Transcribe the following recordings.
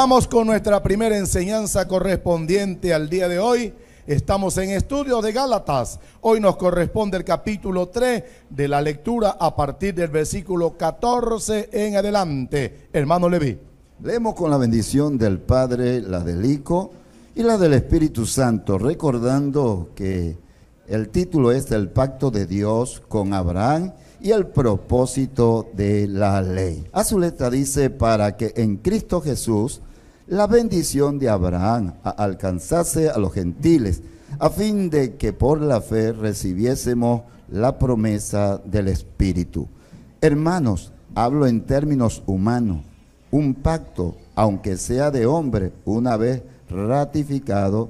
Vamos con nuestra primera enseñanza correspondiente al día de hoy. Estamos en estudio de Gálatas. Hoy nos corresponde el capítulo 3 de la lectura a partir del versículo 14 en adelante. Hermano Levi. Leemos con la bendición del Padre, la del Hijo y la del Espíritu Santo, recordando que el título es El pacto de Dios con Abraham y el propósito de la ley. A letra dice, para que en Cristo Jesús la bendición de Abraham alcanzase a los gentiles, a fin de que por la fe recibiésemos la promesa del Espíritu. Hermanos, hablo en términos humanos. Un pacto, aunque sea de hombre, una vez ratificado,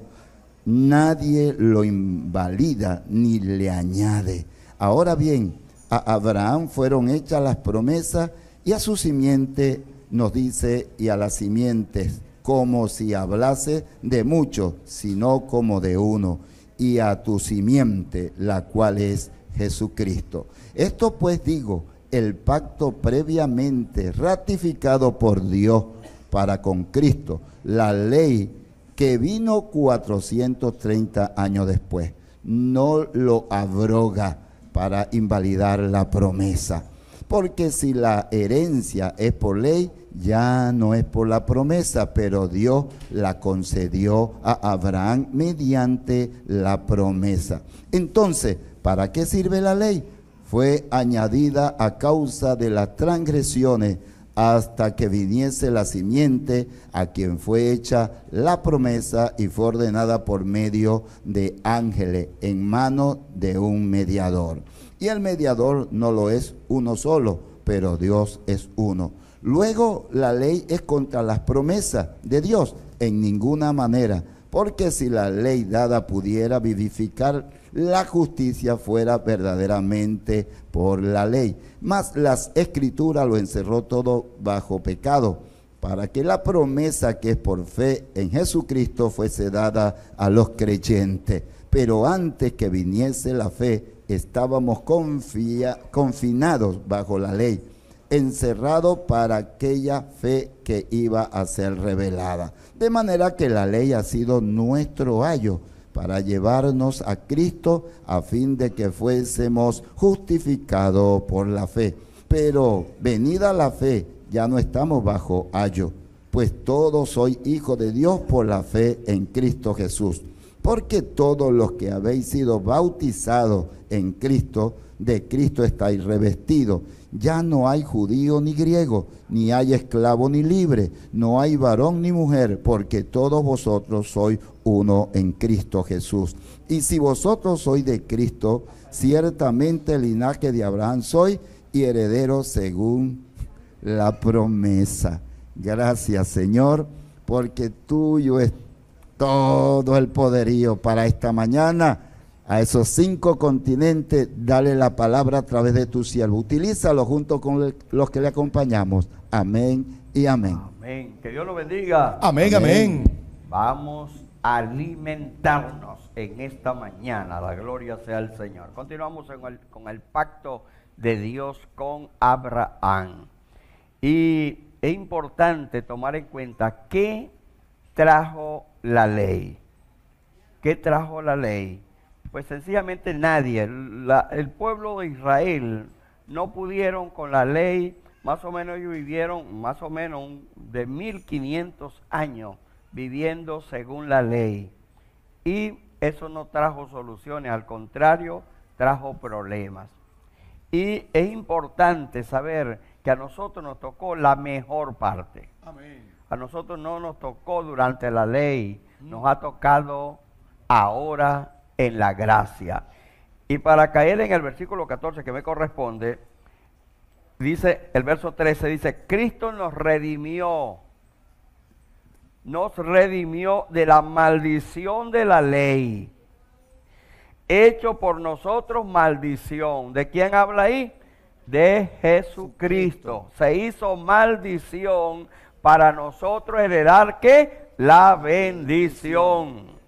nadie lo invalida ni le añade. Ahora bien, a Abraham fueron hechas las promesas y a su simiente nos dice, y a las simientes como si hablase de muchos, sino como de uno, y a tu simiente, la cual es Jesucristo. Esto pues digo, el pacto previamente ratificado por Dios para con Cristo, la ley que vino 430 años después, no lo abroga para invalidar la promesa. Porque si la herencia es por ley, ya no es por la promesa, pero Dios la concedió a Abraham mediante la promesa. Entonces, ¿para qué sirve la ley? Fue añadida a causa de las transgresiones hasta que viniese la simiente a quien fue hecha la promesa y fue ordenada por medio de ángeles en mano de un mediador. Y el mediador no lo es uno solo, pero Dios es uno. Luego, la ley es contra las promesas de Dios en ninguna manera, porque si la ley dada pudiera vivificar, la justicia fuera verdaderamente por la ley. Mas las escrituras lo encerró todo bajo pecado, para que la promesa que es por fe en Jesucristo fuese dada a los creyentes. Pero antes que viniese la fe, estábamos confinados bajo la ley, encerrados para aquella fe que iba a ser revelada. De manera que la ley ha sido nuestro ayo para llevarnos a Cristo a fin de que fuésemos justificados por la fe. Pero venida la fe, ya no estamos bajo ayo, pues todos soy hijo de Dios por la fe en Cristo Jesús porque todos los que habéis sido bautizados en Cristo, de Cristo estáis revestidos. Ya no hay judío ni griego, ni hay esclavo ni libre, no hay varón ni mujer, porque todos vosotros sois uno en Cristo Jesús. Y si vosotros sois de Cristo, ciertamente el linaje de Abraham soy y heredero según la promesa. Gracias Señor, porque tuyo es todo el poderío para esta mañana a esos cinco continentes, dale la palabra a través de tu siervo. Utilízalo junto con los que le acompañamos. Amén y amén. Amén. Que Dios lo bendiga. Amén, amén. Vamos a alimentarnos en esta mañana. La gloria sea al Señor. Continuamos con el pacto de Dios con Abraham. Y es importante tomar en cuenta que trajo la ley. ¿Qué trajo la ley? Pues sencillamente nadie. el pueblo de Israel no pudieron con la ley, más o menos ellos vivieron más o menos de 1500 años viviendo según la ley. Y eso no trajo soluciones, al contrario, trajo problemas. Y es importante saber que a nosotros nos tocó la mejor parte. Amén. A nosotros no nos tocó durante la ley, nos ha tocado ahora en la gracia. Y para caer en el versículo 14 que me corresponde, dice el verso 13, dice, Cristo nos redimió, nos redimió de la maldición de la ley, hecho por nosotros maldición. ¿De quién habla ahí? De Jesucristo. Se hizo maldición para nosotros heredar que la bendición.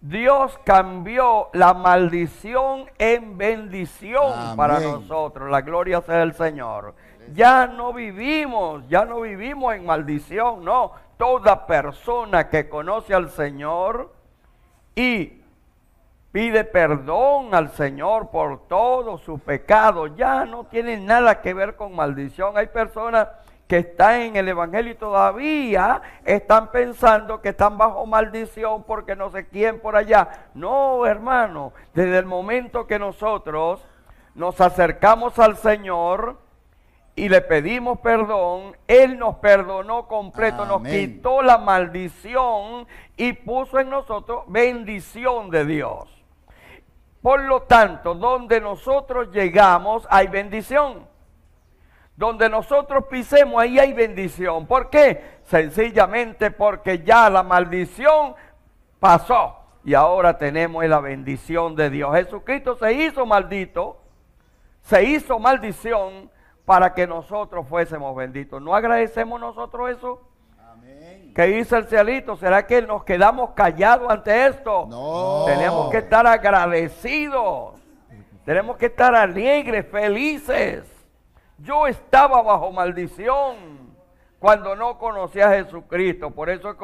Dios cambió la maldición en bendición para nosotros. La gloria sea del Señor. Ya no vivimos, ya no vivimos en maldición, no. Toda persona que conoce al Señor y pide perdón al Señor por todo su pecado, ya no tiene nada que ver con maldición. Hay personas que está en el Evangelio y todavía están pensando que están bajo maldición porque no sé quién por allá. No, hermano, desde el momento que nosotros nos acercamos al Señor y le pedimos perdón, Él nos perdonó completo, nos quitó la maldición y puso en nosotros bendición de Dios. Por lo tanto, donde nosotros llegamos hay bendición. Donde nosotros pisemos, ahí hay bendición. ¿Por qué? Sencillamente porque ya la maldición pasó y ahora tenemos la bendición de Dios. Jesucristo se hizo maldito, se hizo maldición para que nosotros fuésemos benditos. ¿No agradecemos nosotros eso? ¿Qué dice el cielito? ¿Será que nos quedamos callados ante esto? No. Tenemos que estar agradecidos. Tenemos que estar alegres, felices. Yo estaba bajo maldición cuando no conocía a Jesucristo. Por eso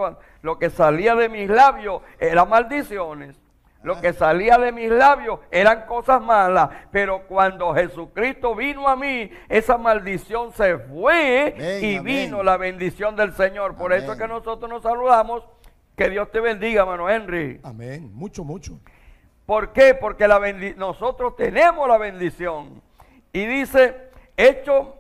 lo que salía de mis labios eran maldiciones. Lo que salía de mis labios eran cosas malas, pero cuando Jesucristo vino a mí, esa maldición se fue y vino la bendición del Señor. Por eso es que nosotros nos saludamos. Que Dios te bendiga, hermano Henry. Amén, mucho, mucho. ¿Por qué? Porque nosotros tenemos la bendición. Y dice, hecho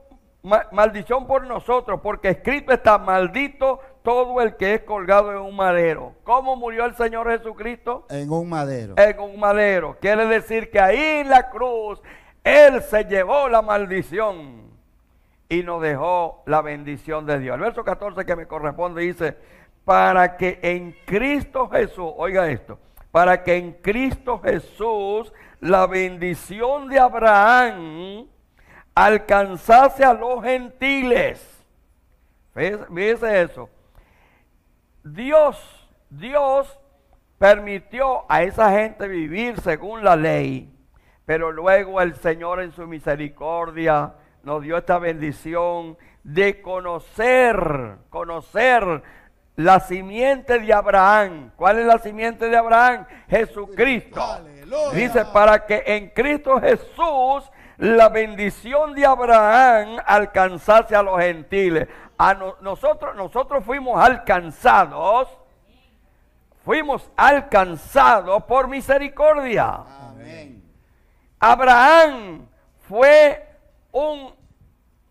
maldición por nosotros, porque escrito está maldito todo el que es colgado en un madero. ¿Cómo murió el Señor Jesucristo? En un madero. En un madero. Quiere decir que ahí en la cruz Él se llevó la maldición y nos dejó la bendición de Dios. El verso 14 que me corresponde dice, para que en Cristo Jesús, oiga esto, para que en Cristo Jesús la bendición de Abraham alcanzase a los gentiles. Fíjense eso. Dios, Dios permitió a esa gente vivir según la ley, pero luego el Señor en su misericordia nos dio esta bendición de conocer, conocer la simiente de Abraham. ¿Cuál es la simiente de Abraham? Jesucristo. Dice, para que en Cristo Jesús la bendición de Abraham alcanzase a los gentiles. A nosotros, nosotros fuimos alcanzados, fuimos alcanzados por misericordia. Abraham fue un,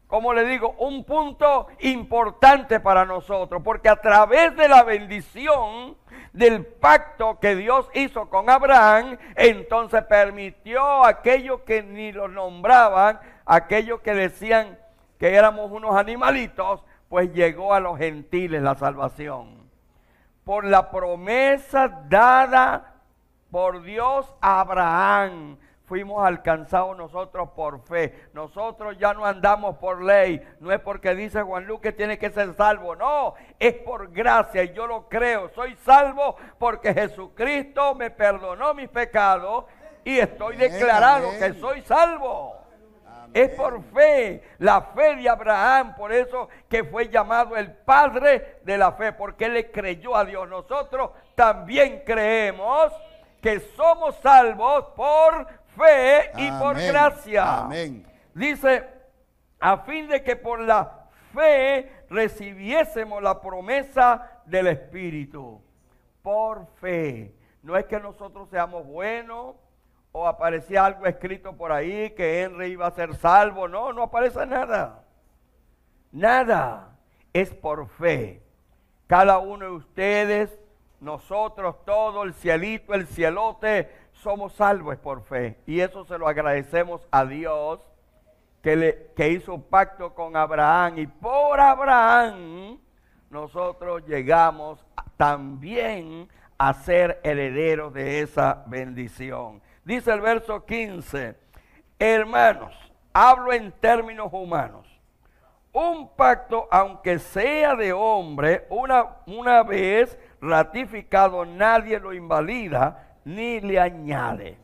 como le digo, un punto importante para nosotros, porque a través de la bendición del pacto que Dios hizo con Abraham, entonces permitió aquello aquellos que ni los nombraban, aquellos que decían que éramos unos animalitos, pues llegó a los gentiles la salvación. Por la promesa dada por Dios a Abraham, fuimos alcanzados nosotros por fe. Nosotros ya no andamos por ley. No es porque dice Juan Lucas que tiene que ser salvo. No, es por gracia y yo lo creo. Soy salvo porque Jesucristo me perdonó mis pecados y estoy declarado que soy salvo. Es por fe, la fe de Abraham, por eso que fue llamado el padre de la fe, porque él le creyó a Dios. Nosotros también creemos que somos salvos por fe y por gracia. Amén. Dice, a fin de que por la fe recibiésemos la promesa del Espíritu. Por fe. No es que nosotros seamos buenos o aparecía algo escrito por ahí que Henry iba a ser salvo. No, no aparece nada. Nada. Es por fe. Cada uno de ustedes, nosotros, todo el cielito, el cielote, somos salvos por fe. Y eso se lo agradecemos a Dios que, le, hizo un pacto con Abraham. Y por Abraham nosotros llegamos también a ser herederos de esa bendición. Dice el verso 15, hermanos, hablo en términos humanos. Un pacto, aunque sea de hombre, una, una vez ratificado, nadie lo invalida, ni le añade.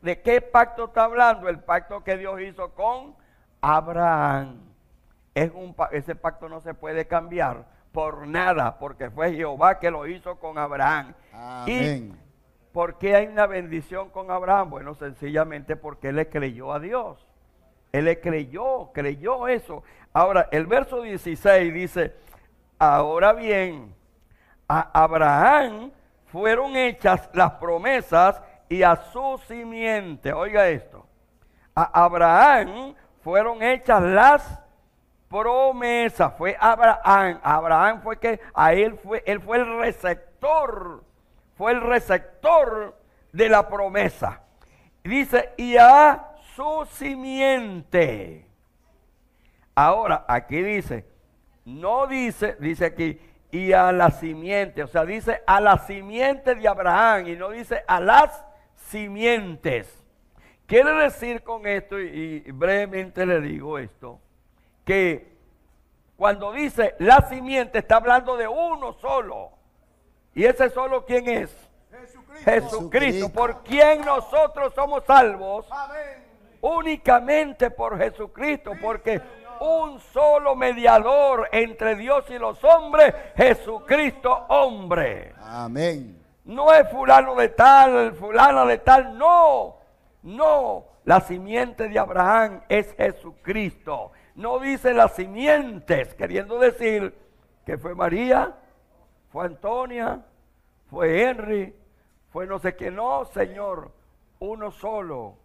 ¿De qué pacto está hablando? El pacto que Dios hizo con Abraham. Es un, ese pacto no se puede cambiar por nada, porque fue Jehová que lo hizo con Abraham. ¿Y por qué hay una bendición con Abraham? Bueno, sencillamente porque él le creyó a Dios. Él le creyó, creyó eso. Ahora, el verso 16 dice, ahora bien, a Abraham fueron hechas las promesas y a su simiente, oiga esto, a Abraham fueron hechas las promesas, fue Abraham, Abraham fue que él fue, él fue el receptor, fue el receptor de la promesa. Dice, y a su simiente. Ahora, aquí dice, no dice, dice aquí, y a la simiente. O sea, dice a la simiente de Abraham y no dice a las simientes. Quiere decir con esto, y, brevemente le digo esto, que cuando dice la simiente está hablando de uno solo. ¿Y ese solo quién es? Jesucristo. por quien nosotros somos salvos. Únicamente por Jesucristo, porque un solo mediador entre Dios y los hombres, Jesucristo hombre. Amén. No es fulano de tal, fulana de tal, no, no. La simiente de Abraham es Jesucristo. No dice las simientes, queriendo decir que fue María, fue Antonia, fue Henry, fue no sé qué. No, Señor, uno solo.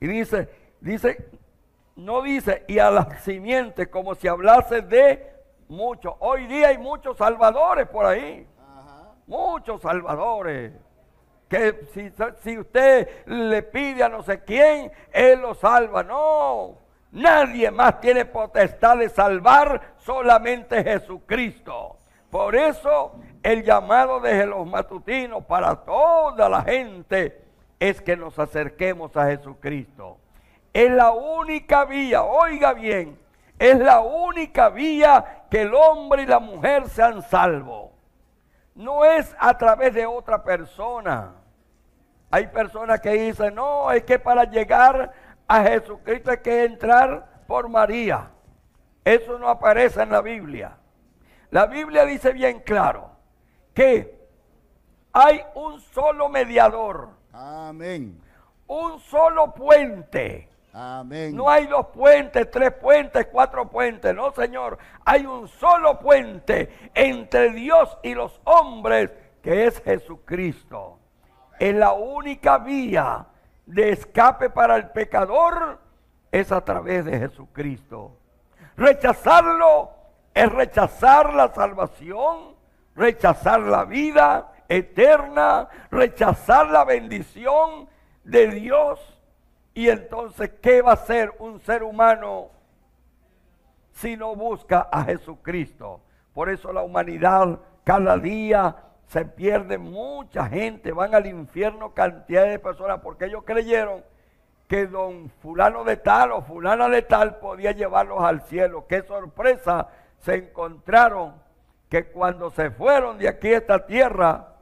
Y dice, dice no dice, y a la simiente, como si hablase de muchos. Hoy día hay muchos salvadores por ahí. Muchos salvadores. Que si, si, usted le pide a no sé quién, él lo salva. No, nadie más tiene potestad de salvar, solamente Jesucristo. Por eso el llamado de los matutinos para toda la gente es que nos acerquemos a Jesucristo. Es la única vía, oiga bien, es la única vía que el hombre y la mujer sean salvos. No es a través de otra persona. Hay personas que dicen, no, es que para llegar a Jesucristo hay que entrar por María. Eso no aparece en la Biblia. La Biblia dice bien claro que hay un solo mediador. Amén. Un solo puente no hay dos puentes, tres puentes, cuatro puentes. No, Señor. Hay un solo puente entre Dios y los hombres, que es Jesucristo. Es la única vía de escape para el pecador es a través de Jesucristo. Rechazarlo es rechazar la salvación, rechazar la vida eterna, rechazar la bendición de Dios y entonces, ¿qué va a ser un ser humano si no busca a Jesucristo? Por eso la humanidad cada día se pierde mucha gente, van al infierno cantidad de personas porque ellos creyeron que don fulano de tal o fulana de tal podía llevarlos al cielo. Qué sorpresa se encontraron que cuando se fueron de aquí a esta tierra,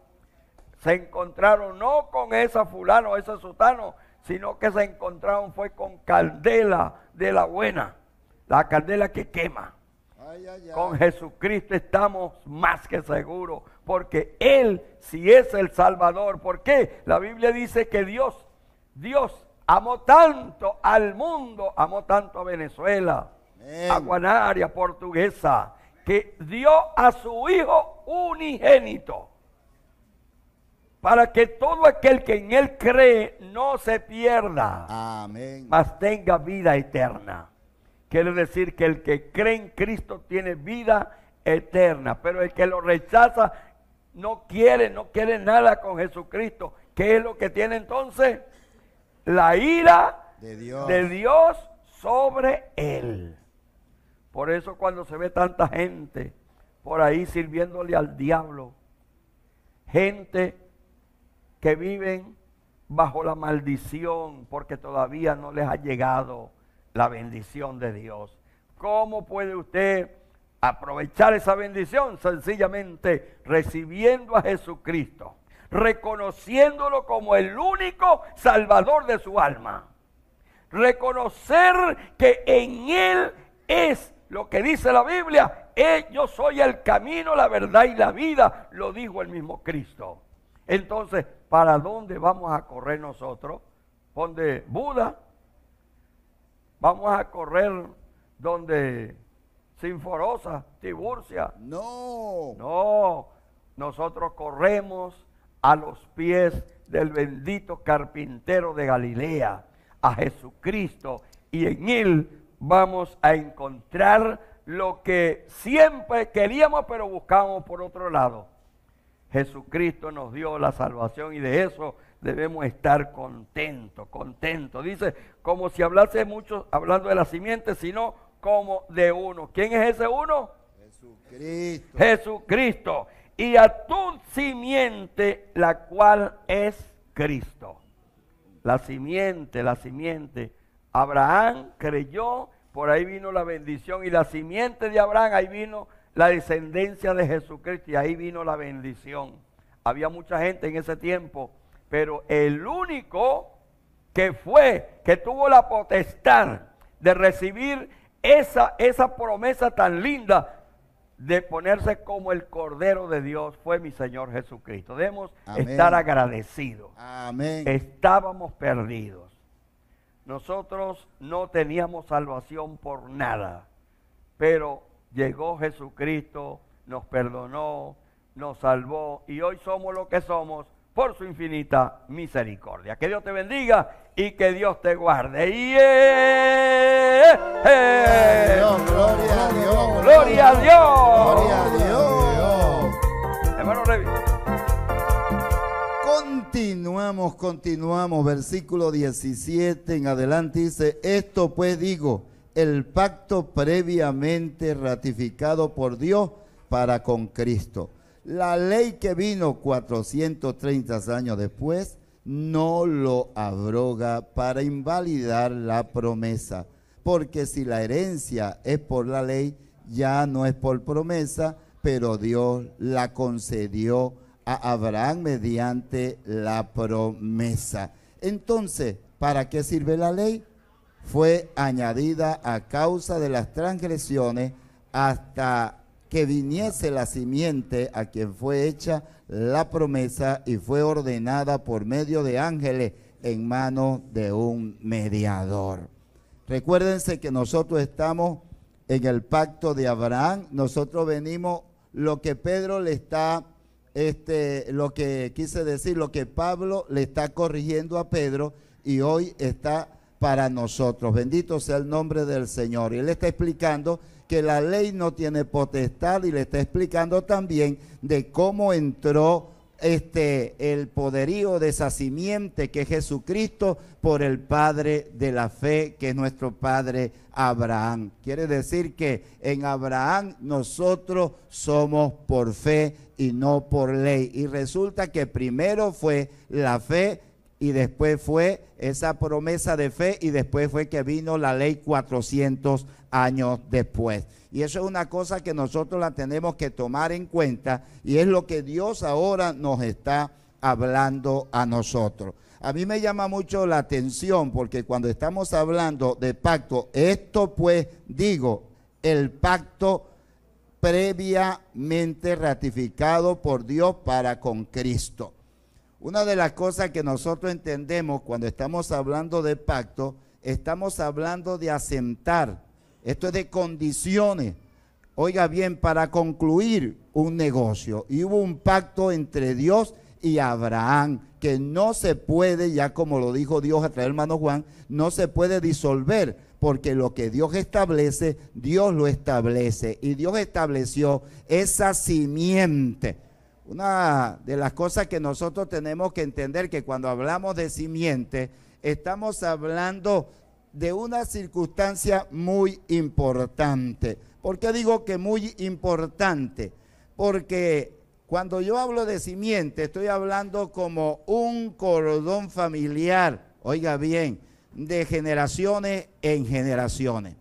se encontraron no con esa fulano, ese sotano, sino que se encontraron fue con candela de la buena, la candela que quema. Con Jesucristo estamos más que seguros, porque Él sí es el Salvador. ¿Por qué? La Biblia dice que Dios, Dios amó tanto al mundo, amó tanto a Venezuela, a Guanaria portuguesa, que dio a su Hijo unigénito para que todo aquel que en él cree no se pierda, Amén. mas tenga vida eterna. Quiere decir que el que cree en Cristo tiene vida eterna, pero el que lo rechaza no quiere, no quiere nada con Jesucristo. ¿Qué es lo que tiene entonces? La ira de Dios, de Dios sobre él. Por eso cuando se ve tanta gente por ahí sirviéndole al diablo, gente que viven bajo la maldición porque todavía no les ha llegado la bendición de Dios. ¿Cómo puede usted aprovechar esa bendición? Sencillamente recibiendo a Jesucristo, reconociéndolo como el único salvador de su alma. Reconocer que en Él es lo que dice la Biblia, eh, yo soy el camino, la verdad y la vida, lo dijo el mismo Cristo. Entonces, ¿para dónde vamos a correr nosotros? Donde Buda, vamos a correr donde Sinforosa, Tiburcia. No. No, nosotros corremos a los pies del bendito carpintero de Galilea, a Jesucristo, y en él vamos a encontrar lo que siempre queríamos, pero buscamos por otro lado. Jesucristo nos dio la salvación y de eso debemos estar contentos, contentos. Dice, como si hablase mucho hablando de la simiente, sino como de uno. ¿Quién es ese uno? Jesucristo. Jesucristo. Y a tu simiente, la cual es Cristo. La simiente, la simiente. Abraham creyó, por ahí vino la bendición. Y la simiente de Abraham, ahí vino la descendencia de Jesucristo y ahí vino la bendición. Había mucha gente en ese tiempo, pero el único que fue, que tuvo la potestad de recibir esa, esa promesa tan linda de ponerse como el Cordero de Dios fue mi Señor Jesucristo. Debemos estar agradecidos. Amén. Estábamos perdidos. Nosotros no teníamos salvación por nada, pero llegó Jesucristo, nos perdonó, nos salvó y hoy somos lo que somos por su infinita misericordia. Que Dios te bendiga y que Dios te guarde. y gloria a Dios. Gloria a Dios. Gloria a Dios. Hermano Continuamos, continuamos. Versículo 17 en adelante dice, esto pues digo el pacto previamente ratificado por Dios para con Cristo. La ley que vino 430 años después no lo abroga para invalidar la promesa, porque si la herencia es por la ley, ya no es por promesa, pero Dios la concedió a Abraham mediante la promesa. Entonces, ¿para qué sirve la ley? fue añadida a causa de las transgresiones hasta que viniese la simiente a quien fue hecha la promesa y fue ordenada por medio de ángeles en manos de un mediador. Recuérdense que nosotros estamos en el pacto de Abraham, nosotros venimos lo que Pedro le está este lo que quise decir, lo que Pablo le está corrigiendo a Pedro y hoy está para nosotros. Bendito sea el nombre del Señor. Y Él está explicando que la ley no tiene potestad y le está explicando también de cómo entró este el poderío de esa simiente que es Jesucristo por el Padre de la fe, que es nuestro Padre Abraham. Quiere decir que en Abraham nosotros somos por fe y no por ley. Y resulta que primero fue la fe y después fue esa promesa de fe y después fue que vino la ley 400 años después. Y eso es una cosa que nosotros la tenemos que tomar en cuenta y es lo que Dios ahora nos está hablando a nosotros. A mí me llama mucho la atención porque cuando estamos hablando de pacto, esto pues digo, el pacto previamente ratificado por Dios para con Cristo. Una de las cosas que nosotros entendemos cuando estamos hablando de pacto, estamos hablando de asentar, esto es de condiciones. Oiga bien, para concluir un negocio, y hubo un pacto entre Dios y Abraham que no se puede, ya como lo dijo Dios a través hermano Juan, no se puede disolver, porque lo que Dios establece, Dios lo establece, y Dios estableció esa simiente una de las cosas que nosotros tenemos que entender que cuando hablamos de simiente, estamos hablando de una circunstancia muy importante. ¿Por qué digo que muy importante? Porque cuando yo hablo de simiente, estoy hablando como un cordón familiar, oiga bien, de generaciones en generaciones.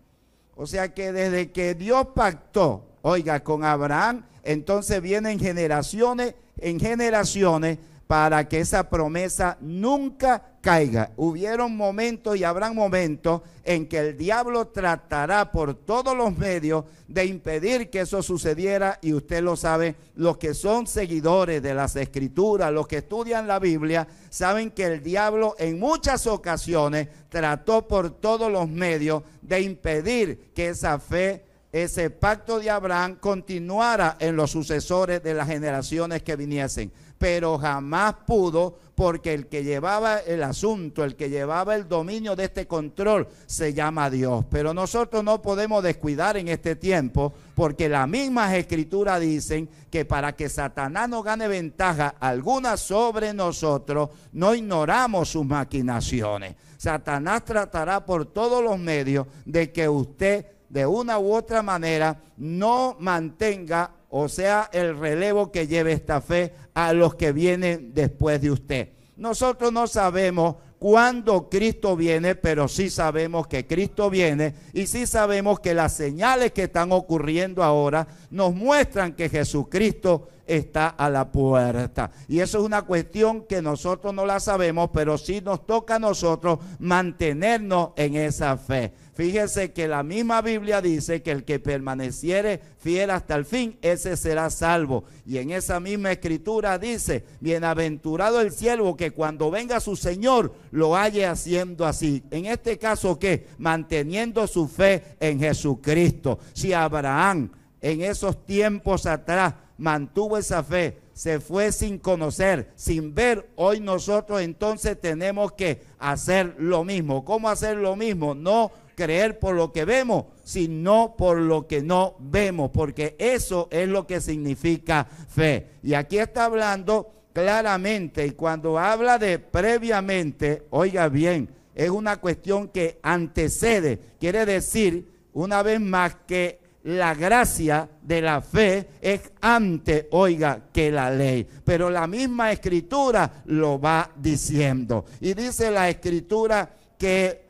O sea que desde que Dios pactó, oiga, con Abraham, entonces vienen generaciones en generaciones para que esa promesa nunca caiga. Hubieron momentos y habrán momentos en que el diablo tratará por todos los medios de impedir que eso sucediera y usted lo sabe, los que son seguidores de las escrituras, los que estudian la Biblia, saben que el diablo en muchas ocasiones trató por todos los medios de impedir que esa fe ese pacto de Abraham continuara en los sucesores de las generaciones que viniesen. Pero jamás pudo porque el que llevaba el asunto, el que llevaba el dominio de este control se llama Dios. Pero nosotros no podemos descuidar en este tiempo porque las mismas escrituras dicen que para que Satanás no gane ventaja alguna sobre nosotros, no ignoramos sus maquinaciones. Satanás tratará por todos los medios de que usted de una u otra manera no mantenga o sea el relevo que lleve esta fe a los que vienen después de usted. Nosotros no sabemos cuándo Cristo viene, pero sí sabemos que Cristo viene y sí sabemos que las señales que están ocurriendo ahora nos muestran que Jesucristo está a la puerta. Y eso es una cuestión que nosotros no la sabemos, pero sí nos toca a nosotros mantenernos en esa fe. Fíjese que la misma Biblia dice que el que permaneciere fiel hasta el fin, ese será salvo. Y en esa misma escritura dice, bienaventurado el siervo que cuando venga su Señor lo halle haciendo así. En este caso, ¿qué? Manteniendo su fe en Jesucristo. Si Abraham en esos tiempos atrás mantuvo esa fe, se fue sin conocer, sin ver. Hoy nosotros entonces tenemos que hacer lo mismo. ¿Cómo hacer lo mismo? No creer por lo que vemos, sino por lo que no vemos, porque eso es lo que significa fe. Y aquí está hablando claramente, y cuando habla de previamente, oiga bien, es una cuestión que antecede, quiere decir, una vez más, que la gracia de la fe es ante, oiga, que la ley. Pero la misma escritura lo va diciendo. Y dice la escritura que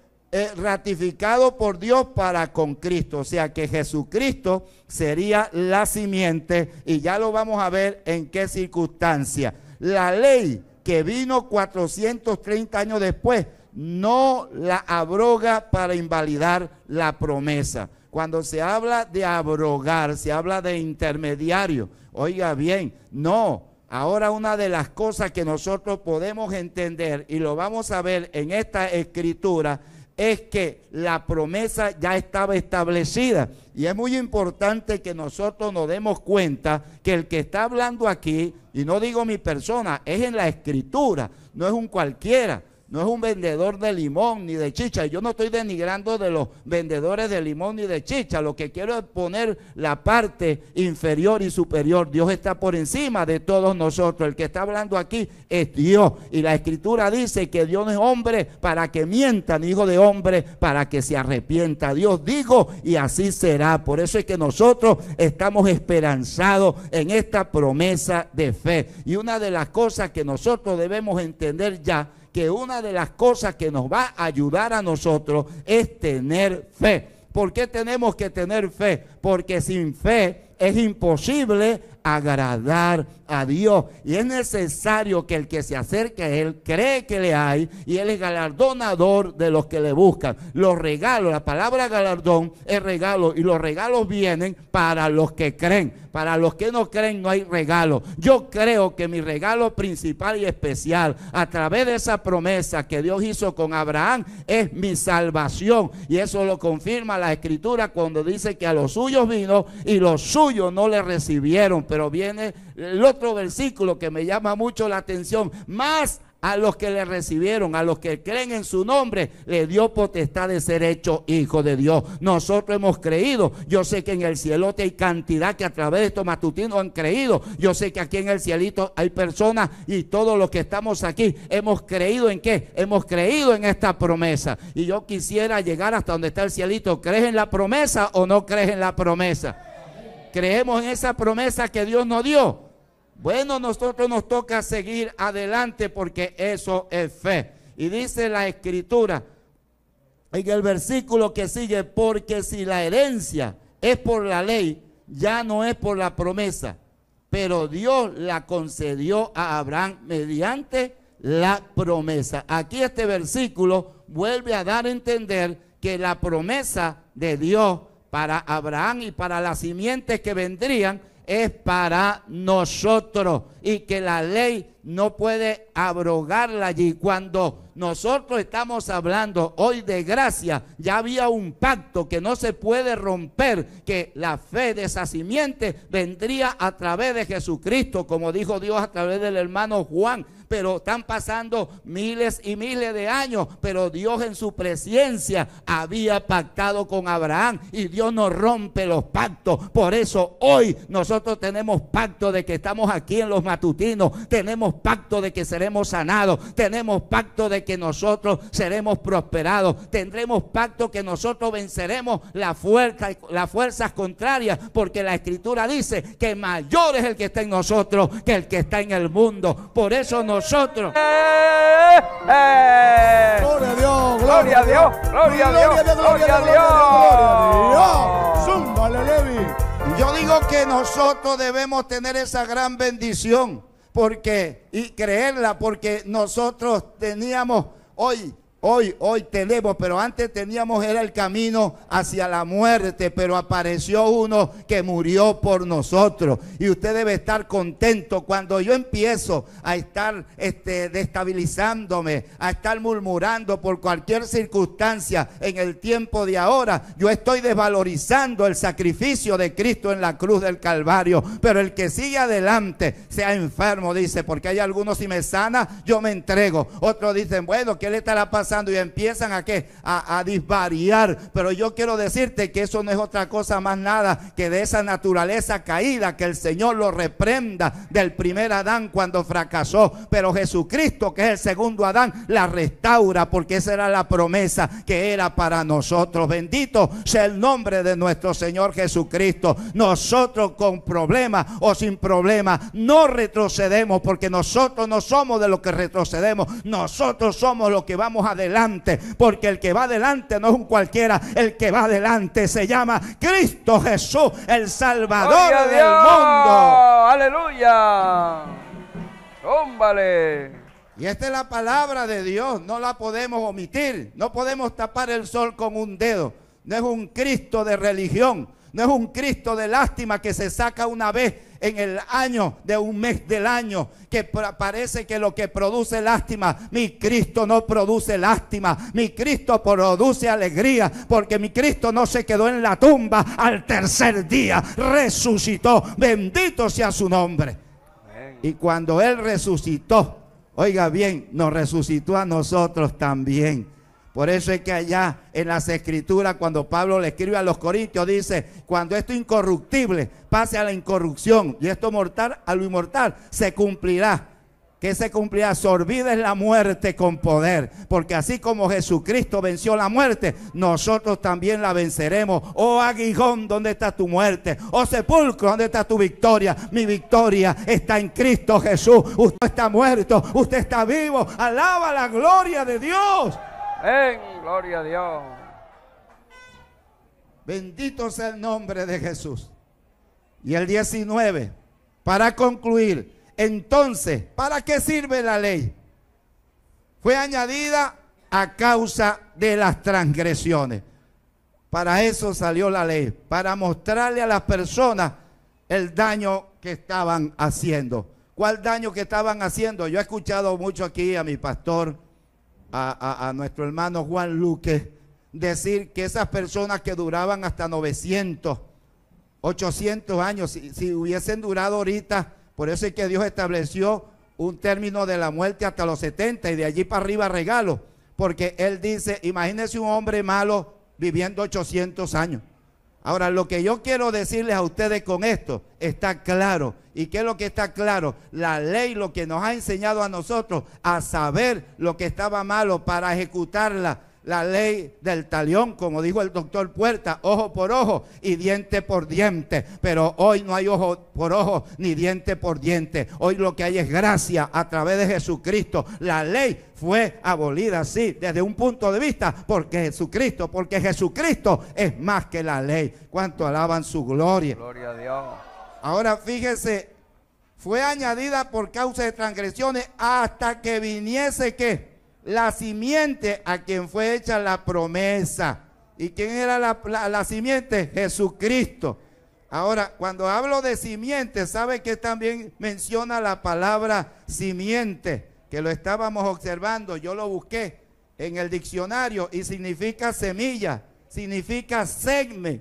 ratificado por Dios para con Cristo. O sea que Jesucristo sería la simiente y ya lo vamos a ver en qué circunstancia. La ley que vino 430 años después no la abroga para invalidar la promesa. Cuando se habla de abrogar, se habla de intermediario. Oiga bien, no, Ahora una de las cosas que nosotros podemos entender y lo vamos a ver en esta escritura es que la promesa ya estaba establecida. Y es muy importante que nosotros nos demos cuenta que el que está hablando aquí, y no digo mi persona, es en la escritura, no es un cualquiera no es un vendedor de limón ni de chicha. Yo no estoy denigrando de los vendedores de limón ni de chicha. Lo que quiero es poner la parte inferior y superior. Dios está por encima de todos nosotros. El que está hablando aquí es Dios. Y la escritura dice que Dios no es hombre para que mientan, hijo de hombre para que se arrepienta. Dios dijo y así será. Por eso es que nosotros estamos esperanzados en esta promesa de fe. Y una de las cosas que nosotros debemos entender ya que una de las cosas que nos va a ayudar a nosotros es tener fe. ¿Por qué tenemos que tener fe? Porque sin fe es imposible agradar a Dios. Y es necesario que el que se acerque a Él cree que le hay y Él es galardonador de los que le buscan. Los regalos, la palabra galardón es regalo y los regalos vienen para los que creen. Para los que no creen no hay regalo. Yo creo que mi regalo principal y especial a través de esa promesa que Dios hizo con Abraham es mi salvación. Y eso lo confirma la escritura cuando dice que a los suyos vino y los suyos no le recibieron. Pero viene el otro versículo que me llama mucho la atención. Más a los que le recibieron, a los que creen en su nombre, le dio potestad de ser hecho hijo de Dios. Nosotros hemos creído. Yo sé que en el cielote hay cantidad que a través de estos matutinos han creído. Yo sé que aquí en el cielito hay personas y todos los que estamos aquí hemos creído en qué? Hemos creído en esta promesa. Y yo quisiera llegar hasta donde está el cielito. ¿Crees en la promesa o no crees en la promesa? creemos en esa promesa que Dios nos dio. Bueno, nosotros nos toca seguir adelante porque eso es fe. Y dice la escritura en el versículo que sigue, porque si la herencia es por la ley, ya no es por la promesa, pero Dios la concedió a Abraham mediante la promesa. Aquí este versículo vuelve a dar a entender que la promesa de Dios para Abraham y para las simientes que vendrían, es para nosotros y que la ley no puede abrogarla allí. Cuando nosotros estamos hablando hoy de gracia, ya había un pacto que no se puede romper, que la fe de esa simiente vendría a través de Jesucristo, como dijo Dios a través del hermano Juan. Pero están pasando miles y miles de años, pero Dios en su presencia había pactado con Abraham y Dios no rompe los pactos. Por eso hoy nosotros tenemos pacto de que estamos aquí en los matutinos, tenemos pacto de que seremos sanados, tenemos pacto de que nosotros seremos prosperados, tendremos pacto que nosotros venceremos la fuerza, las fuerzas contrarias, porque la escritura dice que mayor es el que está en nosotros que el que está en el mundo. Por eso nosotros... Gloria a Dios, gloria, a Dios, gloria a Dios, gloria a Dios. Yo digo que nosotros debemos tener esa gran bendición porque y creerla porque nosotros teníamos hoy Hoy, hoy tenemos, pero antes teníamos, era el camino hacia la muerte, pero apareció uno que murió por nosotros. Y usted debe estar contento cuando yo empiezo a estar este, destabilizándome, a estar murmurando por cualquier circunstancia en el tiempo de ahora. Yo estoy desvalorizando el sacrificio de Cristo en la cruz del Calvario. Pero el que sigue adelante, sea enfermo, dice, porque hay algunos si me sana, yo me entrego. Otros dicen, bueno, ¿qué le la pasando? y empiezan a qué? A, disvariar. Pero yo quiero decirte que eso no es otra cosa más nada que de esa naturaleza caída que el Señor lo reprenda del primer Adán cuando fracasó. Pero Jesucristo, que es el segundo Adán, la restaura porque esa era la promesa que era para nosotros. Bendito sea el nombre de nuestro Señor Jesucristo. Nosotros con problemas o sin problemas no retrocedemos porque nosotros no somos de los que retrocedemos. Nosotros somos los que vamos a adelante. Porque el que va adelante no es un cualquiera. El que va adelante se llama Cristo Jesús, el Salvador del mundo. Aleluya. Y esta es la palabra de Dios, no la podemos omitir, no podemos tapar el sol con un dedo. No es un Cristo de religión, no es un Cristo de lástima que se saca una vez en el año de un mes del año, que parece que lo que produce lástima, mi Cristo no produce lástima, mi Cristo produce alegría, porque mi Cristo no se quedó en la tumba al tercer día, resucitó, bendito sea su nombre. Y cuando Él resucitó, oiga bien, nos resucitó a nosotros también. Por eso es que allá en las escrituras, cuando Pablo le escribe a los corintios, dice, cuando esto incorruptible pase a la incorrupción y esto mortal a lo inmortal, se cumplirá. Que se cumplirá, sorbida es la muerte con poder, porque así como Jesucristo venció la muerte, nosotros también la venceremos. Oh aguijón, ¿dónde está tu muerte? Oh sepulcro, ¿dónde está tu victoria? Mi victoria está en Cristo Jesús. Usted está muerto, usted está vivo. Alaba la gloria de Dios en gloria a Dios. Bendito sea el nombre de Jesús. Y el 19, para concluir, entonces, ¿para qué sirve la ley? Fue añadida a causa de las transgresiones. Para eso salió la ley, para mostrarle a las personas el daño que estaban haciendo. ¿Cuál daño que estaban haciendo? Yo he escuchado mucho aquí a mi pastor a, nuestro hermano Juan Luque, decir que esas personas que duraban hasta 900, 800 años, si, si, hubiesen durado ahorita, por eso es que Dios estableció un término de la muerte hasta los 70 y de allí para arriba regalo, porque Él dice, imagínese un hombre malo viviendo 800 años. Ahora, lo que yo quiero decirles a ustedes con esto está claro. ¿Y qué es lo que está claro? La ley lo que nos ha enseñado a nosotros a saber lo que estaba malo para ejecutarla la ley del talión, como dijo el doctor Puerta, ojo por ojo y diente por diente. Pero hoy no hay ojo por ojo ni diente por diente. Hoy lo que hay es gracia a través de Jesucristo. La ley fue abolida, sí, desde un punto de vista, porque Jesucristo, porque Jesucristo es más que la ley. ¿Cuánto alaban su gloria? Gloria a Dios. Ahora fíjese, fue añadida por causa de transgresiones hasta que viniese que la simiente a quien fue hecha la promesa. ¿Y quién era la, simiente? Jesucristo. Ahora, cuando hablo de simiente, ¿sabe que también menciona la palabra simiente? Que lo estábamos observando, yo lo busqué en el diccionario y significa semilla, significa segme,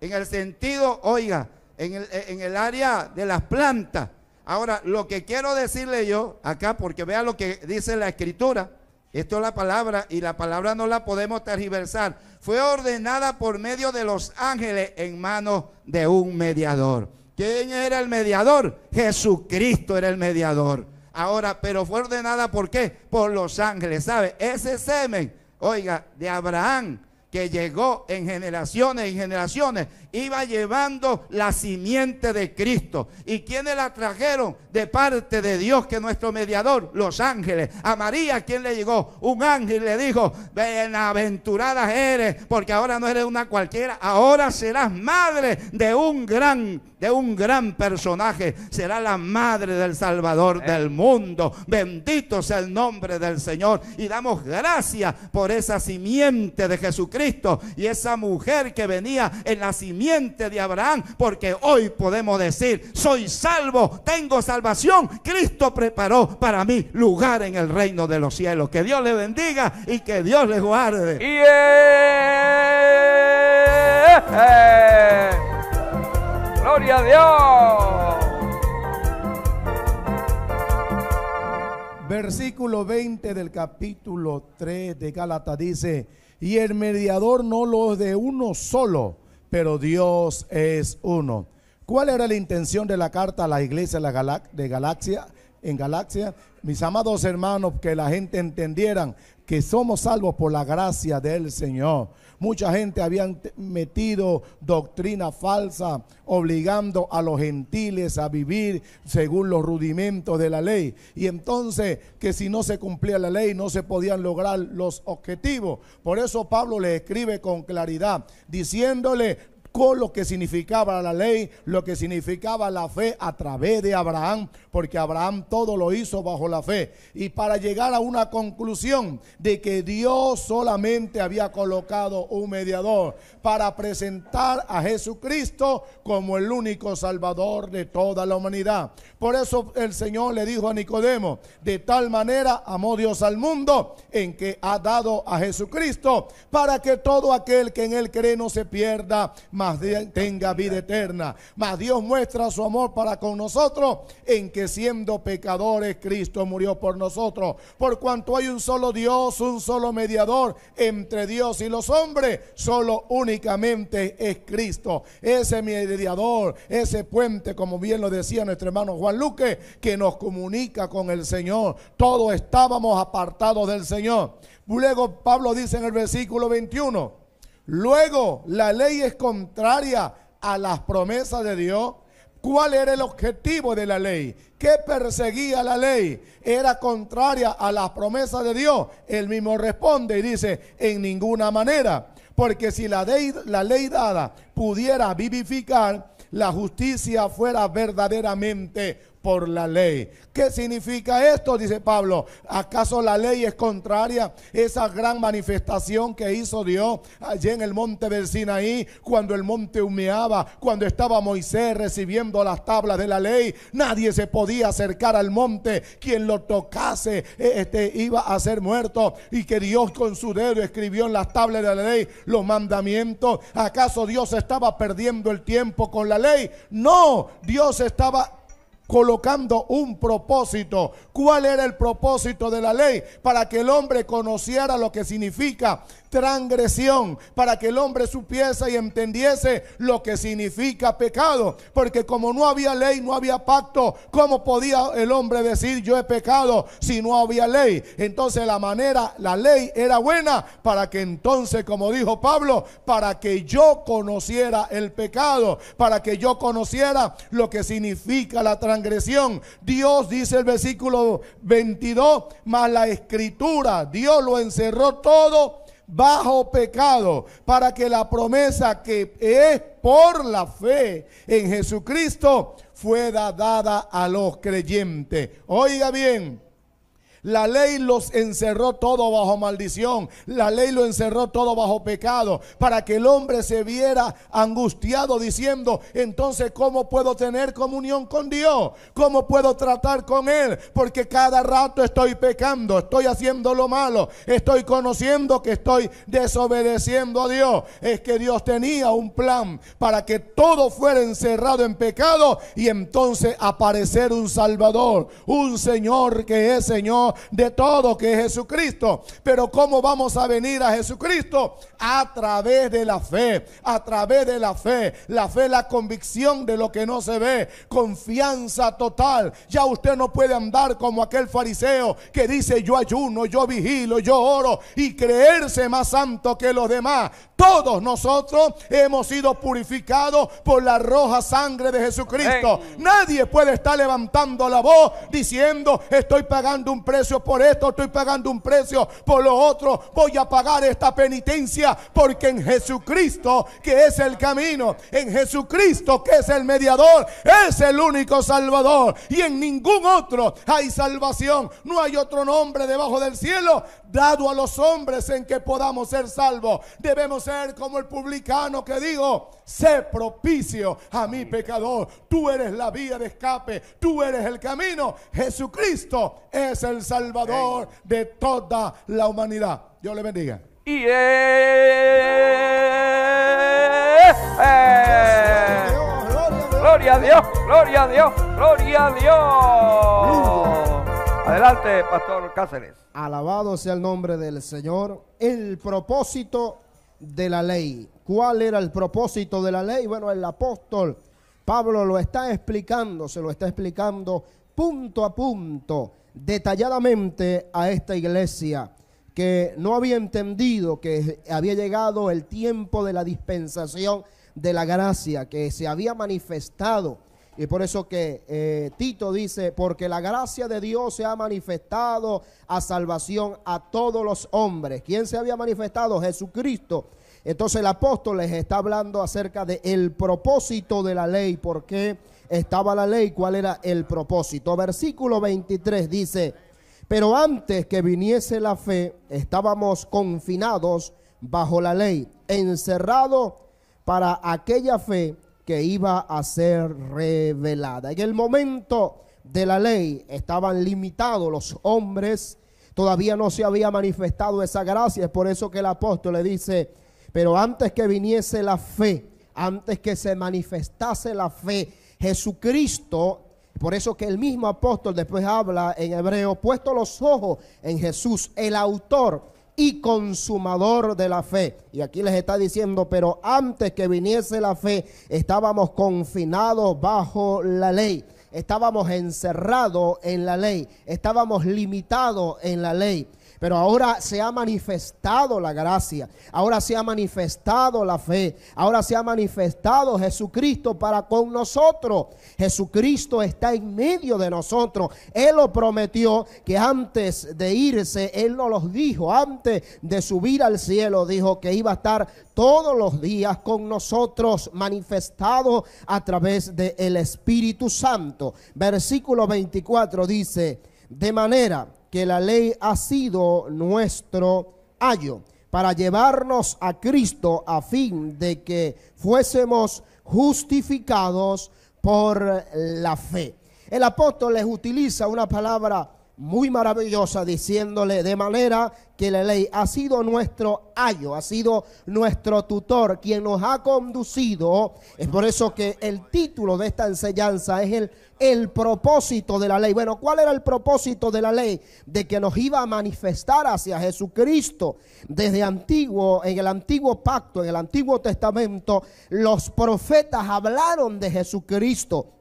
en el sentido, oiga, en el, en el área de las plantas. Ahora, lo que quiero decirle yo acá, porque vea lo que dice la escritura, esto es la palabra y la palabra no la podemos tergiversar. Fue ordenada por medio de los ángeles en manos de un mediador. ¿Quién era el mediador? Jesucristo era el mediador. Ahora, pero fue ordenada por qué? Por los ángeles, ¿sabe? Ese semen, oiga, de Abraham, que llegó en generaciones y generaciones iba llevando la simiente de Cristo. ¿Y quiénes la trajeron? De parte de Dios, que nuestro mediador, los ángeles. A María, quién le llegó? Un ángel le dijo, bienaventurada eres, porque ahora no eres una cualquiera, ahora serás madre de un gran, de un gran personaje. Será la madre del Salvador eh. del mundo. Bendito sea el nombre del Señor. Y damos gracias por esa simiente de Jesucristo y esa mujer que venía en la simiente miente de Abraham, porque hoy podemos decir, soy salvo, tengo salvación, Cristo preparó para mí lugar en el reino de los cielos. Que Dios le bendiga y que Dios le guarde. Gloria a Dios. Versículo 20 del capítulo 3 de Gálatas dice, y el mediador no lo de uno solo, pero Dios es uno. ¿Cuál era la intención de la carta a la iglesia de Galaxia? En Galaxia, mis amados hermanos, que la gente entendieran que somos salvos por la gracia del Señor. Mucha gente habían metido doctrina falsa, obligando a los gentiles a vivir según los rudimentos de la ley. Y entonces, que si no se cumplía la ley, no se podían lograr los objetivos. Por eso Pablo le escribe con claridad, diciéndole con lo que significaba la ley, lo que significaba la fe a través de Abraham, porque Abraham todo lo hizo bajo la fe. Y para llegar a una conclusión de que Dios solamente había colocado un mediador para presentar a Jesucristo como el único salvador de toda la humanidad. Por eso el Señor le dijo a Nicodemo, de tal manera amó Dios al mundo en que ha dado a Jesucristo para que todo aquel que en él cree no se pierda, más tenga vida eterna. Mas Dios muestra su amor para con nosotros en que siendo pecadores Cristo murió por nosotros. Por cuanto hay un solo Dios, un solo mediador entre Dios y los hombres, solo únicamente es Cristo. Ese mediador, ese puente, como bien lo decía nuestro hermano Juan Luque, que nos comunica con el Señor. Todos estábamos apartados del Señor. Luego Pablo dice en el versículo 21, Luego, la ley es contraria a las promesas de Dios. ¿Cuál era el objetivo de la ley? ¿Qué perseguía la ley? ¿Era contraria a las promesas de Dios? Él mismo responde y dice, en ninguna manera. Porque si la ley, la ley dada pudiera vivificar, la justicia fuera verdaderamente por la ley. ¿Qué significa esto? Dice Pablo. ¿Acaso la ley es contraria? Esa gran manifestación que hizo Dios allí en el monte del Sinaí, cuando el monte humeaba, cuando estaba Moisés recibiendo las tablas de la ley, nadie se podía acercar al monte. Quien lo tocase e, este, iba a ser muerto. Y que Dios con su dedo escribió en las tablas de la ley los mandamientos. ¿Acaso Dios estaba perdiendo el tiempo con la ley? No, Dios estaba colocando un propósito. ¿Cuál era el propósito de la ley? Para que el hombre conociera lo que significa transgresión, para que el hombre supiese y entendiese lo que significa pecado. Porque como no había ley, no había pacto, ¿cómo podía el hombre decir yo he pecado si no había ley? Entonces la manera, la ley era buena para que entonces, como dijo Pablo, para que yo conociera el pecado, para que yo conociera lo que significa la transgresión Dios, dice el versículo 22, más la escritura, Dios lo encerró todo bajo pecado, para que la promesa que es por la fe en Jesucristo fuera dada a los creyentes. Oiga bien, la ley los encerró todo bajo maldición. La ley lo encerró todo bajo pecado. Para que el hombre se viera angustiado diciendo, entonces, ¿cómo puedo tener comunión con Dios? ¿Cómo puedo tratar con Él? Porque cada rato estoy pecando, estoy haciendo lo malo, estoy conociendo que estoy desobedeciendo a Dios. Es que Dios tenía un plan para que todo fuera encerrado en pecado y entonces aparecer un Salvador, un Señor que es Señor de todo, que es Jesucristo. Pero ¿cómo vamos a venir a Jesucristo? A través de la fe, a través de la fe. La fe, la convicción de lo que no se ve, confianza total. Ya usted no puede andar como aquel fariseo que dice yo ayuno, yo vigilo, yo oro y creerse más santo que los demás. Todos nosotros hemos sido purificados por la roja sangre de Jesucristo. Nadie puede estar levantando la voz diciendo estoy pagando un precio por esto, estoy pagando un precio por lo otro, voy a pagar esta penitencia porque en Jesucristo que es el camino, en Jesucristo que es el mediador, es el único salvador y en ningún otro hay salvación, no hay otro nombre debajo del cielo dado a los hombres en que podamos ser salvos. Debemos ser como el publicano que digo, sé propicio a mi pecador, tú eres la vía de escape, tú eres el camino, Jesucristo es el Salvador de toda la humanidad. Dios le bendiga. Eh, gloria a Dios, gloria a Dios, gloria a Dios. Adelante, Pastor Cáceres. Alabado sea el nombre del Señor. El propósito de la ley. ¿Cuál era el propósito de la ley? Bueno, el apóstol Pablo lo está explicando, se lo está explicando punto a punto detalladamente a esta iglesia que no había entendido que había llegado el tiempo de la dispensación de la gracia, que se había manifestado. Y por eso que eh, Tito dice, porque la gracia de Dios se ha manifestado a salvación a todos los hombres. ¿Quién se había manifestado? Jesucristo. Entonces el apóstol les está hablando acerca del el propósito de la ley, porque estaba la ley, cuál era el propósito. Versículo 23 dice, pero antes que viniese la fe, estábamos confinados bajo la ley, encerrados para aquella fe que iba a ser revelada. En el momento de la ley estaban limitados los hombres, todavía no se había manifestado esa gracia, es por eso que el apóstol le dice, pero antes que viniese la fe, antes que se manifestase la fe, Jesucristo por eso que el mismo apóstol después habla en hebreo, puesto los ojos en Jesús, el autor y consumador de la fe. Y aquí les está diciendo, pero antes que viniese la fe, estábamos confinados bajo la ley. Estábamos encerrados en la ley, estábamos limitados en la ley. Pero ahora se ha manifestado la gracia, ahora se ha manifestado la fe, ahora se ha manifestado Jesucristo para con nosotros. Jesucristo está en medio de nosotros. Él lo prometió que antes de irse, Él nos los dijo, antes de subir al cielo, dijo que iba a estar todos los días con nosotros manifestado a través del Espíritu Santo. Versículo 24 dice, de manera que la ley ha sido nuestro ayo para llevarnos a Cristo a fin de que fuésemos justificados por la fe. El apóstol les utiliza una palabra muy maravillosa, diciéndole de manera que la ley ha sido nuestro ayo, ha sido nuestro tutor, quien nos ha conducido. Es por eso que el título de esta enseñanza es el, el propósito de la ley. Bueno, ¿cuál era el propósito de la ley? De que nos iba a manifestar hacia Jesucristo. Desde antiguo, en el antiguo pacto, en el antiguo testamento, los profetas hablaron de Jesucristo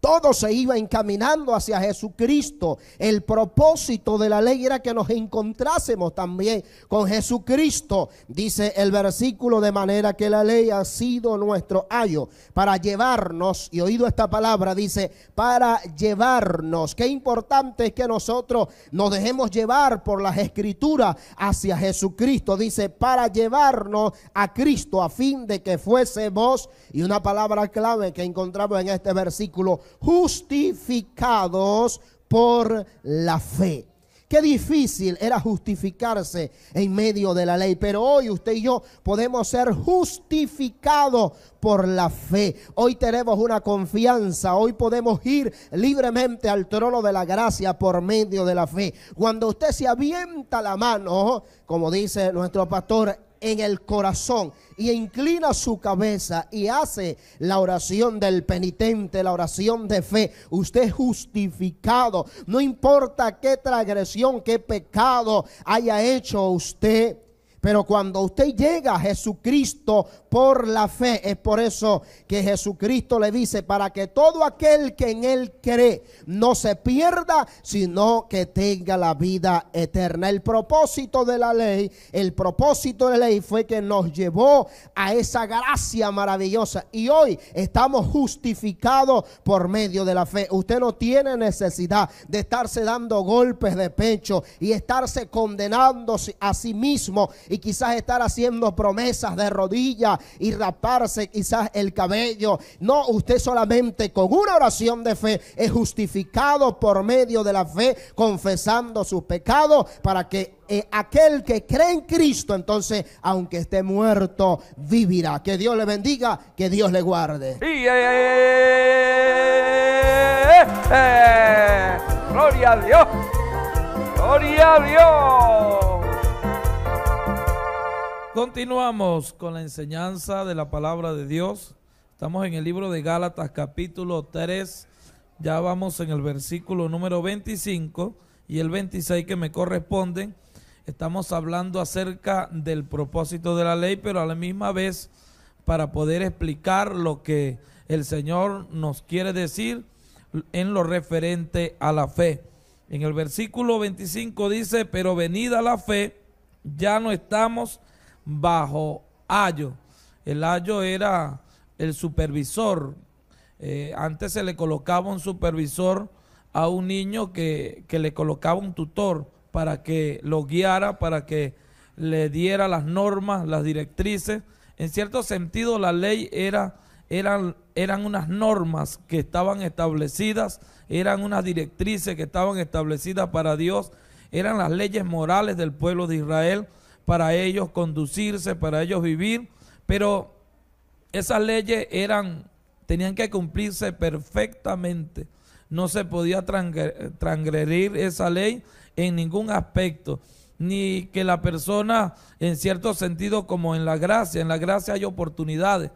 todo se iba encaminando hacia Jesucristo. El propósito de la ley era que nos encontrásemos también con Jesucristo. Dice el versículo de manera que la ley ha sido nuestro ayo para llevarnos, y oído esta palabra, dice, para llevarnos. Qué importante es que nosotros nos dejemos llevar por las escrituras hacia Jesucristo. Dice, para llevarnos a Cristo a fin de que fuésemos, y una palabra clave que encontramos en este versículo, justificados por la fe. Qué difícil era justificarse en medio de la ley, pero hoy usted y yo podemos ser justificados por la fe. Hoy tenemos una confianza, hoy podemos ir libremente al trono de la gracia por medio de la fe. Cuando usted se avienta la mano, como dice nuestro pastor, en el corazón y inclina su cabeza y hace la oración del penitente, la oración de fe, usted es justificado. No importa qué transgresión, qué pecado haya hecho usted pero cuando usted llega a Jesucristo por la fe, es por eso que Jesucristo le dice, para que todo aquel que en Él cree no se pierda, sino que tenga la vida eterna. El propósito de la ley, el propósito de la ley fue que nos llevó a esa gracia maravillosa. Y hoy estamos justificados por medio de la fe. Usted no tiene necesidad de estarse dando golpes de pecho y estarse condenándose a sí mismo y quizás estar haciendo promesas de rodillas y raparse quizás el cabello. No, usted solamente con una oración de fe es justificado por medio de la fe, confesando sus pecados para que eh, aquel que cree en Cristo, entonces, aunque esté muerto, vivirá. Que Dios le bendiga, que Dios le guarde. Eh, eh, Gloria a Dios. Gloria a Dios. Continuamos con la enseñanza de la palabra de Dios. Estamos en el libro de Gálatas capítulo 3. Ya vamos en el versículo número 25 y el 26 que me corresponden. Estamos hablando acerca del propósito de la ley, pero a la misma vez para poder explicar lo que el Señor nos quiere decir en lo referente a la fe. En el versículo 25 dice, pero venida la fe, ya no estamos bajo Ayo. El Ayo era el supervisor. Eh, antes se le colocaba un supervisor a un niño que, que le colocaba un tutor para que lo guiara, para que le diera las normas, las directrices. En cierto sentido, la ley era, eran, eran unas normas que estaban establecidas, eran unas directrices que estaban establecidas para Dios, eran las leyes morales del pueblo de Israel para ellos conducirse, para ellos vivir, pero esas leyes eran, tenían que cumplirse perfectamente. No se podía transgredir esa ley en ningún aspecto, ni que la persona, en cierto sentido, como en la gracia, en la gracia hay oportunidades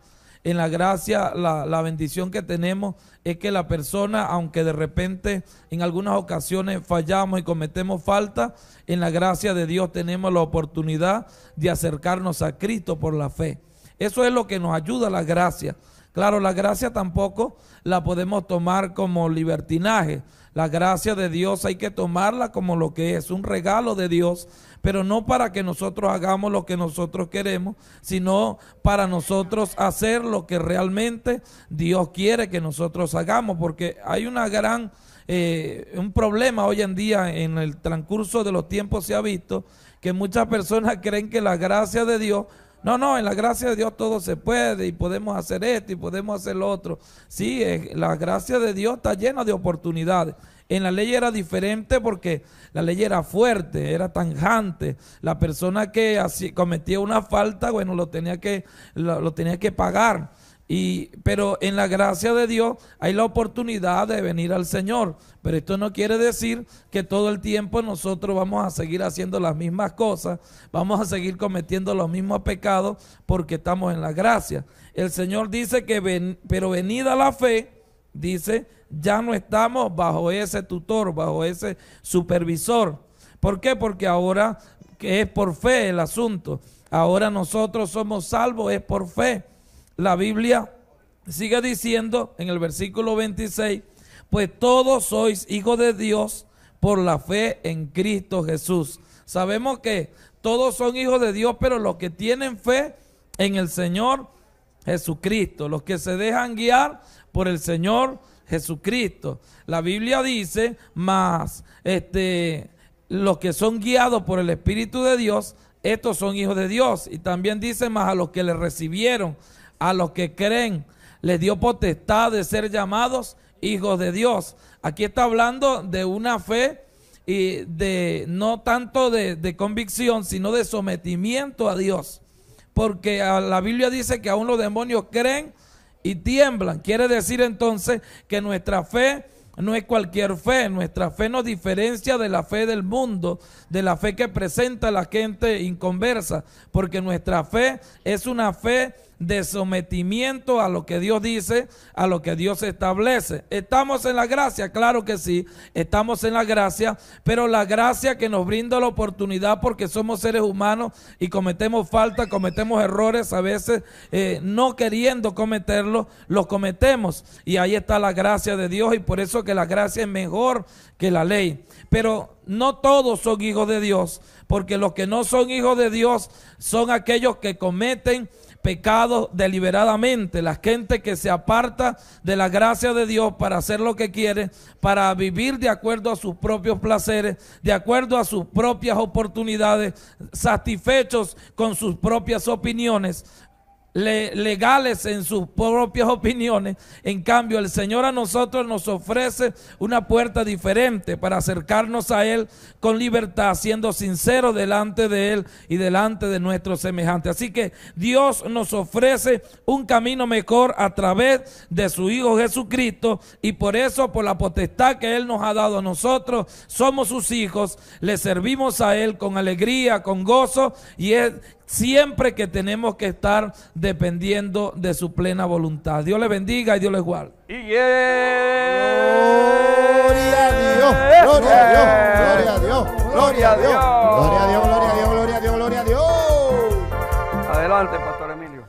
en la gracia, la, bendición que tenemos es que la persona, aunque de repente en algunas ocasiones fallamos y cometemos falta, en la gracia de Dios tenemos la oportunidad de acercarnos a Cristo por la fe. Eso es lo que nos ayuda la gracia. Claro, la gracia tampoco la podemos tomar como libertinaje, la gracia de Dios hay que tomarla como lo que es, un regalo de Dios, pero no para que nosotros hagamos lo que nosotros queremos, sino para nosotros hacer lo que realmente Dios quiere que nosotros hagamos, porque hay una gran, eh, un problema hoy en día en el transcurso de los tiempos se ha visto que muchas personas creen que la gracia de Dios no, no, en la gracia de Dios todo se puede y podemos hacer esto y podemos hacer lo otro. Sí, la gracia de Dios está llena de oportunidades. En la ley era diferente porque la ley era fuerte, era tanjante. La persona que cometía una falta, bueno, lo tenía que, lo tenía que pagar. Y, pero en la gracia de Dios hay la oportunidad de venir al Señor. Pero esto no quiere decir que todo el tiempo nosotros vamos a seguir haciendo las mismas cosas, vamos a seguir cometiendo los mismos pecados porque estamos en la gracia. El Señor dice que, ven, pero venida la fe, dice, ya no estamos bajo ese tutor, bajo ese supervisor. ¿Por qué? Porque ahora que es por fe el asunto. Ahora nosotros somos salvos, es por fe la Biblia sigue diciendo en el versículo 26, pues todos sois hijos de Dios por la fe en Cristo Jesús. Sabemos que todos son hijos de Dios, pero los que tienen fe en el Señor Jesucristo, los que se dejan guiar por el Señor Jesucristo. La Biblia dice, más este, los que son guiados por el Espíritu de Dios, estos son hijos de Dios. Y también dice, más a los que le recibieron, a los que creen, les dio potestad de ser llamados hijos de Dios. Aquí está hablando de una fe y de no tanto de, convicción, sino de sometimiento a Dios. Porque la Biblia dice que aún los demonios creen y tiemblan. Quiere decir entonces que nuestra fe no es cualquier fe, nuestra fe nos diferencia de la fe del mundo, de la fe que presenta la gente inconversa, porque nuestra fe es una fe de sometimiento a lo que Dios dice, a lo que Dios establece. ¿Estamos en la gracia? Claro que sí, estamos en la gracia, pero la gracia que nos brinda la oportunidad porque somos seres humanos y cometemos falta, cometemos errores a veces, eh, no queriendo cometerlos, los cometemos. Y ahí está la gracia de Dios y por eso que la gracia es mejor que la ley. Pero no todos son hijos de Dios, porque los que no son hijos de Dios son aquellos que cometen pecados deliberadamente, la gente que se aparta de la gracia de Dios para hacer lo que quiere, para vivir de acuerdo a sus propios placeres, de acuerdo a sus propias oportunidades, satisfechos con sus propias opiniones, legales en sus propias opiniones. En cambio, el Señor a nosotros nos ofrece una puerta diferente para acercarnos a Él con libertad, siendo sinceros delante de Él y delante de nuestros semejantes. Así que Dios nos ofrece un camino mejor a través de su Hijo Jesucristo y por eso, por la potestad que Él nos ha dado a nosotros, somos sus hijos, le servimos a Él con alegría, con gozo y es Siempre que tenemos que estar dependiendo de su plena voluntad. Dios le bendiga y Dios le guarde. Y Gloria a Dios, gloria a Dios, gloria a Dios, gloria a Dios, gloria a Dios, gloria a Dios, gloria a Dios, gloria a Dios. Adelante, Pastor Emilio.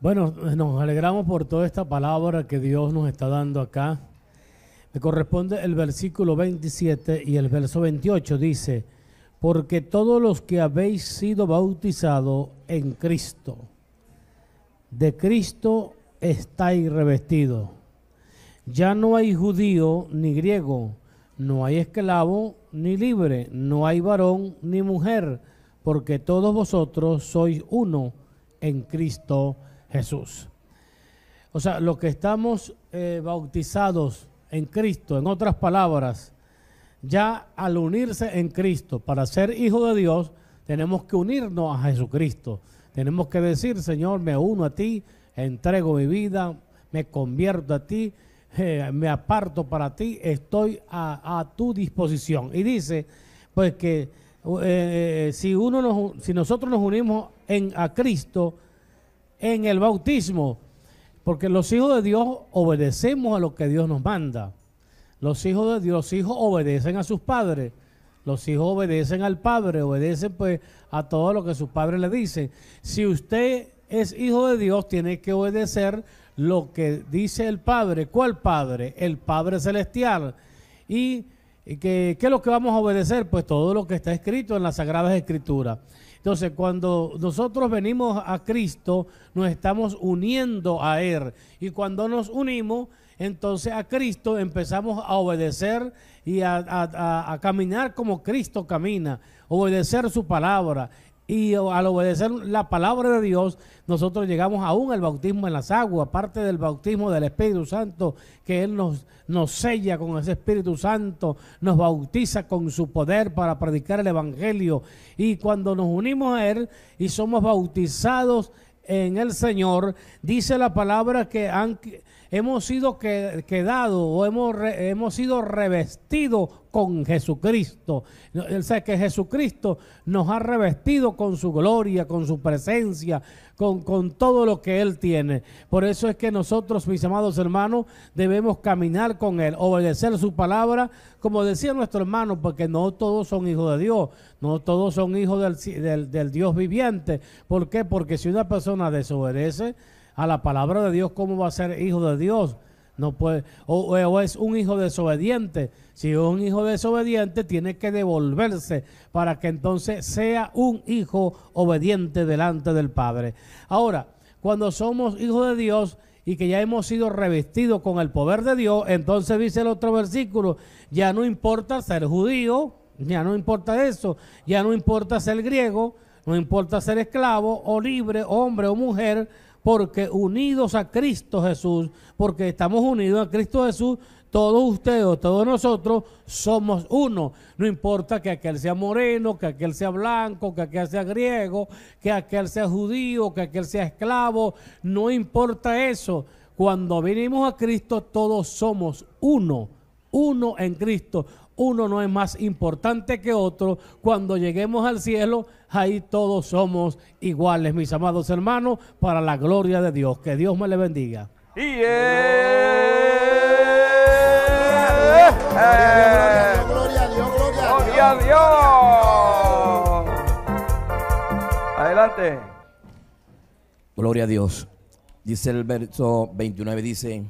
Bueno, nos alegramos por toda esta palabra que Dios nos está dando acá. Me corresponde el versículo 27 y el verso 28 dice, porque todos los que habéis sido bautizados en Cristo, de Cristo estáis revestidos. Ya no hay judío ni griego, no hay esclavo ni libre, no hay varón ni mujer, porque todos vosotros sois uno en Cristo Jesús. O sea, los que estamos eh, bautizados en Cristo, en otras palabras, ya al unirse en Cristo, para ser hijo de Dios, tenemos que unirnos a Jesucristo. Tenemos que decir, Señor, me uno a ti, entrego mi vida, me convierto a ti, eh, me aparto para ti, estoy a, tu disposición. Y dice, pues que eh, eh, si, uno si nosotros nos unimos en, a Cristo en el bautismo, porque los hijos de Dios obedecemos a lo que Dios nos manda. Los hijos de Dios, los hijos obedecen a sus padres. Los hijos obedecen al padre, obedecen pues a todo lo que sus padres le dicen. Si usted es hijo de Dios, tiene que obedecer lo que dice el Padre. ¿Cuál Padre? El Padre Celestial. ¿Y qué es lo que vamos a obedecer? Pues todo lo que está escrito en las Sagradas Escrituras. Entonces, cuando nosotros venimos a Cristo, nos estamos uniendo a Él. Y cuando nos unimos, entonces a Cristo empezamos a obedecer y a, caminar como Cristo camina, obedecer su palabra. Y oh, al obedecer la palabra de Dios, nosotros llegamos aún al bautismo en las aguas, parte del bautismo del Espíritu Santo, que Él nos, nos sella con ese Espíritu Santo, nos bautiza con su poder para predicar el Evangelio. Y cuando nos unimos a Él y somos bautizados en el Señor, dice la palabra que han, hemos sido quedados o hemos, hemos sido revestidos con Jesucristo. Él sabe que Jesucristo nos ha revestido con su gloria, con su presencia, con, con todo lo que Él tiene. Por eso es que nosotros, mis amados hermanos, debemos caminar con Él, obedecer su palabra, como decía nuestro hermano, porque no todos son hijos de Dios, no todos son hijos del Dios viviente. ¿Por qué? Porque si una persona desobedece, a la palabra de Dios, ¿cómo va a ser hijo de Dios? No puede, o, es un hijo desobediente. Si es un hijo desobediente, tiene que devolverse para que entonces sea un hijo obediente delante del Padre. Ahora, cuando somos hijos de Dios y que ya hemos sido revestidos con el poder de Dios, entonces dice el otro versículo, ya no importa ser judío, ya no importa eso, ya no importa ser griego, no importa ser esclavo o libre, hombre o mujer, porque unidos a Cristo Jesús, porque estamos unidos a Cristo Jesús, todos ustedes, todos nosotros somos uno. No importa que aquel sea moreno, que aquel sea blanco, que aquel sea griego, que aquel sea judío, que aquel sea esclavo, no importa eso. Cuando venimos a Cristo todos somos uno, uno en Cristo uno no es más importante que otro. Cuando lleguemos al cielo, ahí todos somos iguales, mis amados hermanos, para la gloria de Dios. Que Dios me le bendiga. Y Gloria a Dios, gloria a Dios. Adelante. Gloria a Dios. Dice el verso 29, dice.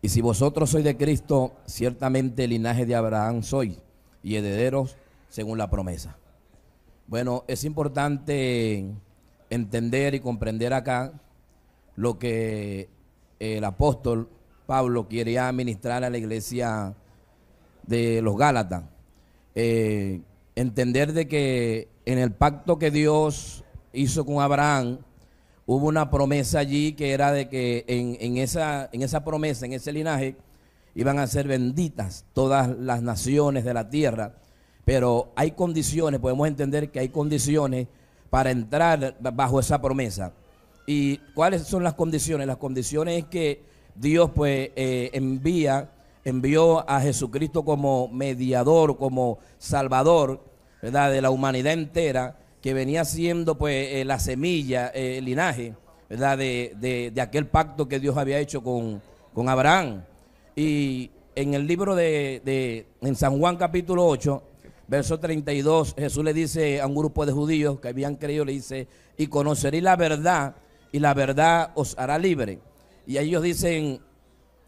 Y si vosotros sois de Cristo, ciertamente el linaje de Abraham sois y herederos según la promesa. Bueno, es importante entender y comprender acá lo que el apóstol Pablo quería administrar a la iglesia de los Gálatas. Eh, entender de que en el pacto que Dios hizo con Abraham, hubo una promesa allí que era de que en, esa, promesa, en ese linaje, iban a ser benditas todas las naciones de la tierra. Pero hay condiciones, podemos entender que hay condiciones para entrar bajo esa promesa. ¿Y cuáles son las condiciones? Las condiciones es que Dios pues eh, envía, envió a Jesucristo como mediador, como salvador, ¿verdad? De la humanidad entera que venía siendo pues eh, la semilla, eh, el linaje, ¿verdad? De, aquel pacto que Dios había hecho con, Abraham. Y en el libro de, en San Juan capítulo 8, verso 32, Jesús le dice a un grupo de judíos que habían creído, le dice, y conoceréis la verdad, y la verdad os hará libre. Y ellos dicen,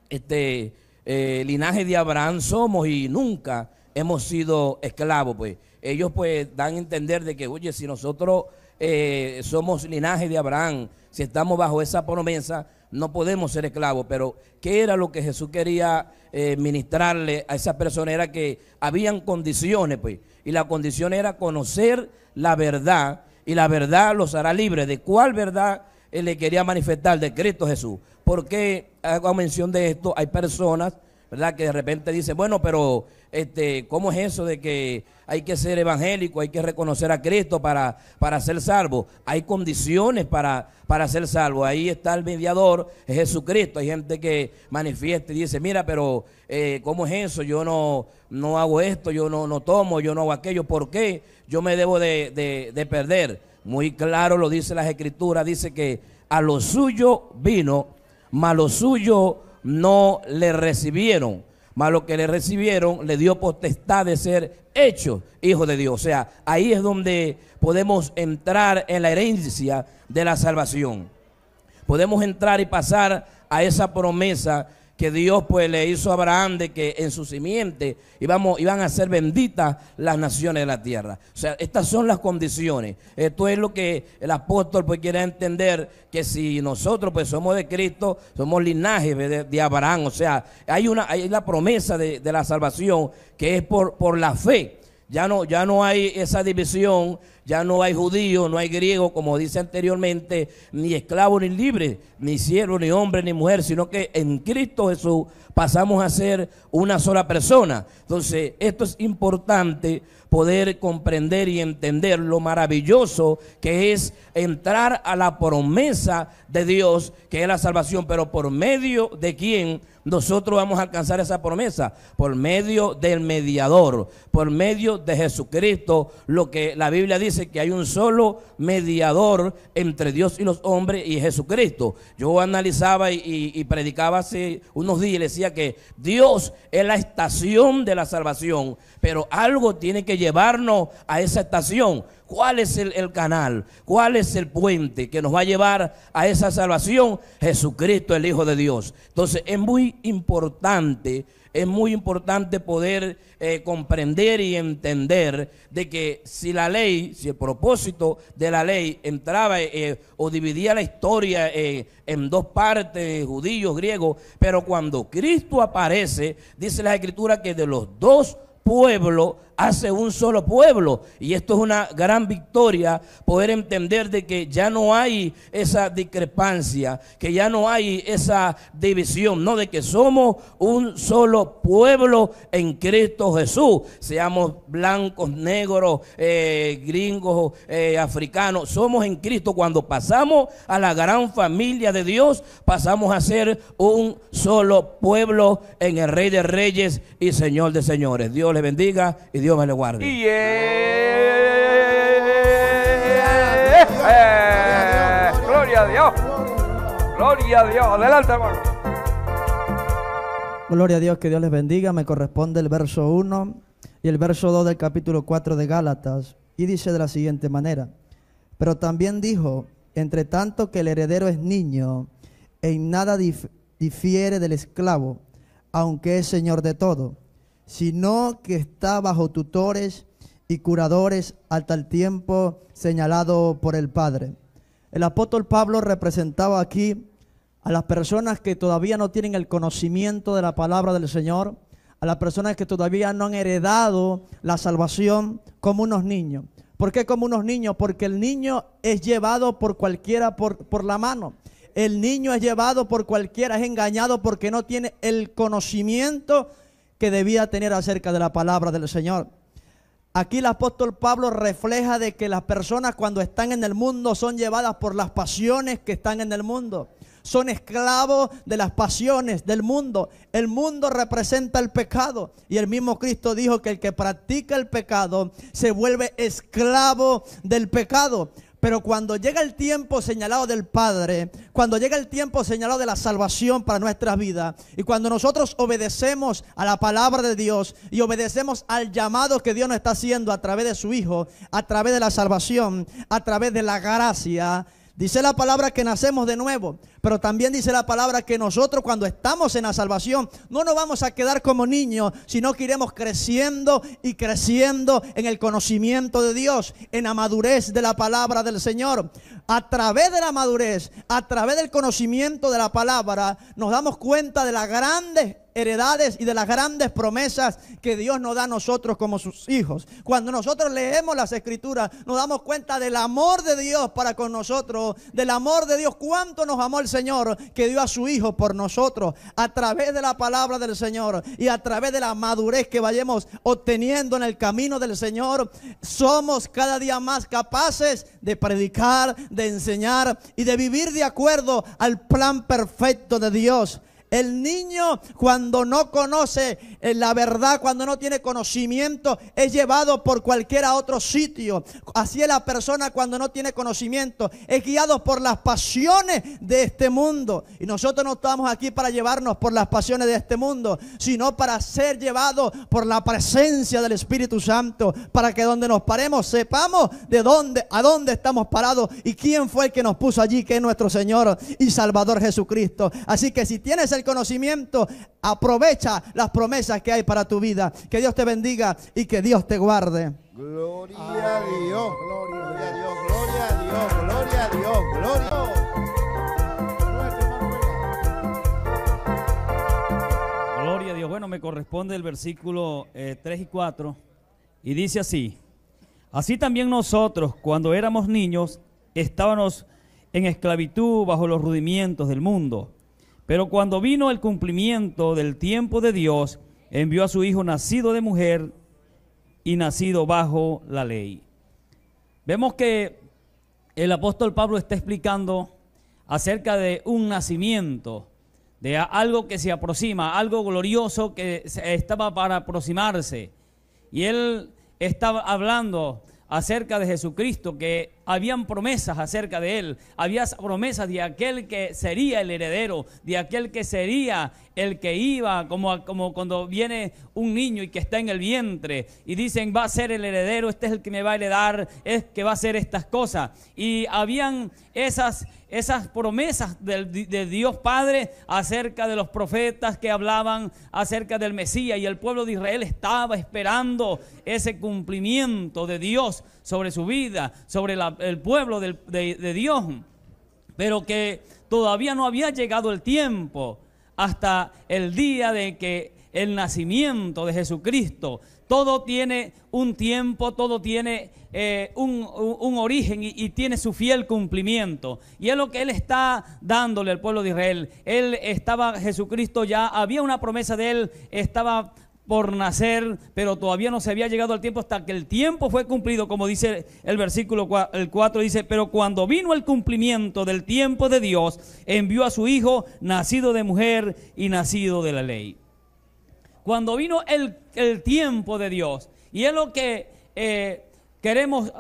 este, eh, linaje de Abraham somos y nunca hemos sido esclavos, pues ellos pues dan a entender de que, oye, si nosotros eh, somos linaje de Abraham, si estamos bajo esa promesa, no podemos ser esclavos. Pero, ¿qué era lo que Jesús quería eh, ministrarle a esa persona? Era que habían condiciones, pues. Y la condición era conocer la verdad, y la verdad los hará libres. ¿De cuál verdad él eh, le quería manifestar? De Cristo Jesús. Porque hago mención de esto? Hay personas, ¿verdad?, que de repente dicen, bueno, pero este, ¿cómo es eso de que hay que ser evangélico, hay que reconocer a Cristo para, para ser salvo? Hay condiciones para, para ser salvo. Ahí está el mediador, Jesucristo. Hay gente que manifiesta y dice, mira, pero eh, ¿cómo es eso? Yo no, no hago esto, yo no, no tomo, yo no hago aquello. ¿Por qué yo me debo de, perder? Muy claro lo dice las escrituras, dice que a lo suyo vino, mas lo suyo no le recibieron mas lo que le recibieron le dio potestad de ser hecho hijo de Dios. O sea, ahí es donde podemos entrar en la herencia de la salvación. Podemos entrar y pasar a esa promesa que Dios pues le hizo a Abraham de que en su simiente iban a ser benditas las naciones de la tierra. O sea, estas son las condiciones. Esto es lo que el apóstol pues quiere entender, que si nosotros pues somos de Cristo, somos linaje de, de Abraham. O sea, hay, una, hay la promesa de, la salvación que es por, por la fe. Ya no, ya no hay esa división, ya no hay judío, no hay griego, como dice anteriormente, ni esclavo ni libre, ni siervo, ni hombre, ni mujer, sino que en Cristo Jesús pasamos a ser una sola persona. Entonces, esto es importante poder comprender y entender lo maravilloso que es entrar a la promesa de Dios, que es la salvación, pero por medio de quién? nosotros vamos a alcanzar esa promesa por medio del mediador, por medio de Jesucristo, lo que la Biblia dice que hay un solo mediador entre Dios y los hombres y Jesucristo. Yo analizaba y, predicaba hace unos días y decía que Dios es la estación de la salvación, pero algo tiene que llevarnos a esa estación. ¿Cuál es el, canal? ¿Cuál es el puente que nos va a llevar a esa salvación? Jesucristo, el Hijo de Dios. Entonces es muy importante, es muy importante poder eh, comprender y entender de que si la ley, si el propósito de la ley entraba eh, eh, o dividía la historia en dos partes, judíos, griegos, pero cuando Cristo aparece, dice la Escritura que de los dos pueblos hace un solo pueblo. Y esto es una gran victoria, poder entender de que ya no hay esa discrepancia, que ya no hay esa división, no de que somos un solo pueblo en Cristo Jesús, seamos blancos, negros, eh, gringos, eh, africanos, somos en Cristo. Cuando pasamos a la gran familia de Dios, pasamos a ser un solo pueblo en el Rey de Reyes y Señor de Señores. Dios le bendiga y Dios me lo guarde. Gloria a Dios. Gloria a Dios. Adelante, Gloria a Dios, que Dios les bendiga. Me corresponde el verso 1 y el verso 2 del capítulo 4 de Gálatas. Y dice de la siguiente manera. Pero también dijo, entre tanto que el heredero es niño, en nada difiere del esclavo, aunque es señor de todo sino que está bajo tutores y curadores hasta el tiempo señalado por el Padre. El apóstol Pablo representaba aquí a las personas que todavía no tienen el conocimiento de la palabra del Señor, a las personas que todavía no han heredado la salvación como unos niños. ¿Por qué como unos niños? Porque el niño es llevado por cualquiera por, por la mano. El niño es llevado por cualquiera, es engañado porque no tiene el conocimiento que debía tener acerca de la palabra del Señor. Aquí el apóstol Pablo refleja de que las personas cuando están en el mundo son llevadas por las pasiones que están en el mundo. Son esclavos de las pasiones del mundo. El mundo representa el pecado. Y el mismo Cristo dijo que el que practica el pecado se vuelve esclavo del pecado. Pero cuando llega el tiempo señalado del Padre, cuando llega el tiempo señalado de la salvación para nuestra vida y cuando nosotros obedecemos a la palabra de Dios y obedecemos al llamado que Dios nos está haciendo a través de su Hijo, a través de la salvación, a través de la gracia, Dice la palabra que nacemos de nuevo, pero también dice la palabra que nosotros cuando estamos en la salvación no nos vamos a quedar como niños, sino que iremos creciendo y creciendo en el conocimiento de Dios, en la madurez de la palabra del Señor. A través de la madurez, a través del conocimiento de la palabra, nos damos cuenta de las grandes heredades y de las grandes promesas que Dios nos da a nosotros como sus hijos. Cuando nosotros leemos las escrituras, nos damos cuenta del amor de Dios para con nosotros, del amor de Dios, cuánto nos amó el Señor que dio a su Hijo por nosotros, a través de la palabra del Señor y a través de la madurez que vayamos obteniendo en el camino del Señor, somos cada día más capaces de predicar, de enseñar y de vivir de acuerdo al plan perfecto de Dios el niño cuando no conoce eh, la verdad, cuando no tiene conocimiento, es llevado por cualquiera otro sitio. Así es la persona cuando no tiene conocimiento, es guiado por las pasiones de este mundo. Y nosotros no estamos aquí para llevarnos por las pasiones de este mundo, sino para ser llevados por la presencia del Espíritu Santo, para que donde nos paremos sepamos de dónde, a dónde estamos parados y quién fue el que nos puso allí, que es nuestro Señor y Salvador Jesucristo. Así que si tienes el conocimiento, aprovecha las promesas que hay para tu vida. Que Dios te bendiga y que Dios te guarde. Gloria a Dios, gloria a Dios, gloria a Dios, gloria a Dios, gloria Gloria a Dios. Bueno, me corresponde el versículo 3 eh, y 4 y dice así. Así también nosotros, cuando éramos niños, estábamos en esclavitud bajo los rudimientos del mundo. Pero cuando vino el cumplimiento del tiempo de Dios, envió a su hijo nacido de mujer y nacido bajo la ley. Vemos que el apóstol Pablo está explicando acerca de un nacimiento, de algo que se aproxima, algo glorioso que estaba para aproximarse. Y él estaba hablando acerca de Jesucristo, que habían promesas acerca de él, había promesas de aquel que sería el heredero, de aquel que sería el que iba, como, como cuando viene un niño y que está en el vientre y dicen va a ser el heredero, este es el que me va a heredar, es que va a ser estas cosas. Y habían esas, esas promesas de, de, Dios Padre acerca de los profetas que hablaban acerca del Mesías y el pueblo de Israel estaba esperando ese cumplimiento de Dios sobre su vida, sobre la, el pueblo de, Dios, pero que todavía no había llegado el tiempo hasta el día de que el nacimiento de Jesucristo. Todo tiene un tiempo, todo tiene eh, un, origen y, y, tiene su fiel cumplimiento. Y es lo que Él está dándole al pueblo de Israel. Él estaba, Jesucristo ya, había una promesa de Él, estaba por nacer, pero todavía no se había llegado al tiempo hasta que el tiempo fue cumplido, como dice el versículo 4, el 4 dice, pero cuando vino el cumplimiento del tiempo de Dios, envió a su hijo nacido de mujer y nacido de la ley. Cuando vino el, tiempo de Dios, y es lo que eh, queremos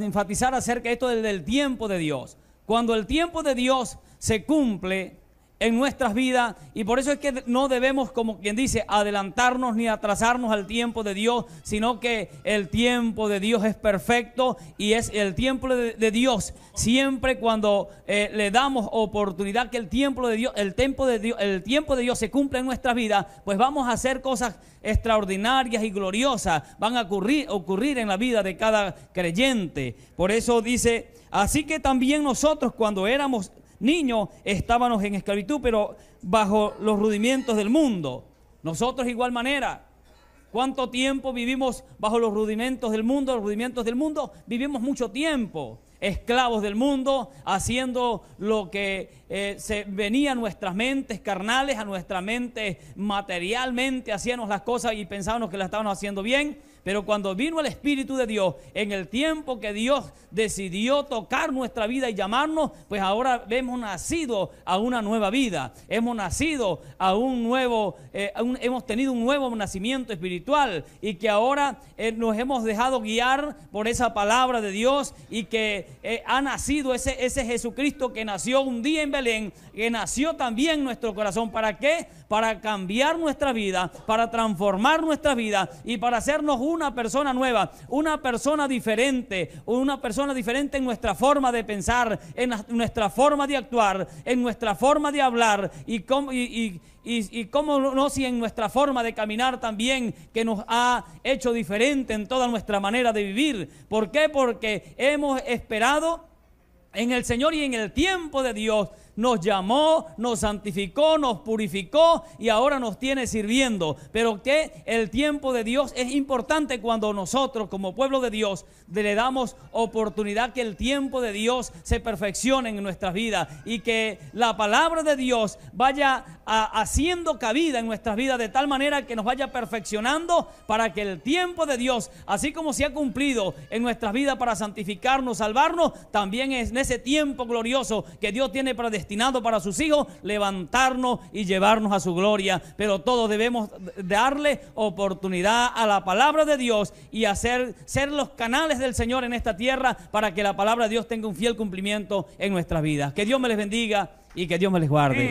enfatizar acerca de esto del, del tiempo de Dios. Cuando el tiempo de Dios se cumple, en nuestras vidas y por eso es que no debemos, como quien dice, adelantarnos ni atrasarnos al tiempo de Dios, sino que el tiempo de Dios es perfecto y es el tiempo de, Dios. Siempre cuando eh, le damos oportunidad que el tiempo de Dios, el tiempo de Dios, el tiempo de Dios se cumpla en nuestra vida pues vamos a hacer cosas extraordinarias y gloriosas, van a ocurrir, ocurrir en la vida de cada creyente. Por eso dice, así que también nosotros cuando éramos niños estábamos en esclavitud, pero bajo los rudimentos del mundo. Nosotros igual manera. ¿Cuánto tiempo vivimos bajo los rudimentos del mundo? Los rudimentos del mundo vivimos mucho tiempo esclavos del mundo, haciendo lo que eh, se venía a nuestras mentes carnales, a nuestra mente materialmente, hacíamos las cosas y pensábamos que las estábamos haciendo bien, pero cuando vino el Espíritu de Dios, en el tiempo que Dios decidió tocar nuestra vida y llamarnos, pues ahora hemos nacido a una nueva vida. Hemos nacido a un nuevo, eh, hemos tenido un nuevo nacimiento espiritual y que ahora eh, nos hemos dejado guiar por esa palabra de Dios y que eh, ha nacido ese, ese Jesucristo que nació un día en Belén, que nació también nuestro corazón. ¿Para qué? Para cambiar nuestra vida, para transformar nuestra vida y para hacernos un una persona nueva, una persona diferente, una persona diferente en nuestra forma de pensar, en nuestra forma de actuar, en nuestra forma de hablar y cómo, y, y, cómo no si en nuestra forma de caminar también que nos ha hecho diferente en toda nuestra manera de vivir. ¿Por qué? Porque hemos esperado en el Señor y en el tiempo de Dios nos llamó, nos santificó, nos purificó y ahora nos tiene sirviendo. Pero que el tiempo de Dios es importante cuando nosotros como pueblo de Dios le damos oportunidad que el tiempo de Dios se perfeccione en nuestra vida y que la palabra de Dios vaya haciendo cabida en nuestras vidas de tal manera que nos vaya perfeccionando para que el tiempo de Dios, así como se ha cumplido en nuestras vidas para santificarnos, salvarnos, también es en ese tiempo glorioso que Dios tiene para destinado para sus hijos, levantarnos y llevarnos a su gloria. Pero todos debemos darle oportunidad a la palabra de Dios y hacer ser los canales del Señor en esta tierra para que la palabra de Dios tenga un fiel cumplimiento en nuestras vidas. Que Dios me les bendiga y que Dios me les guarde.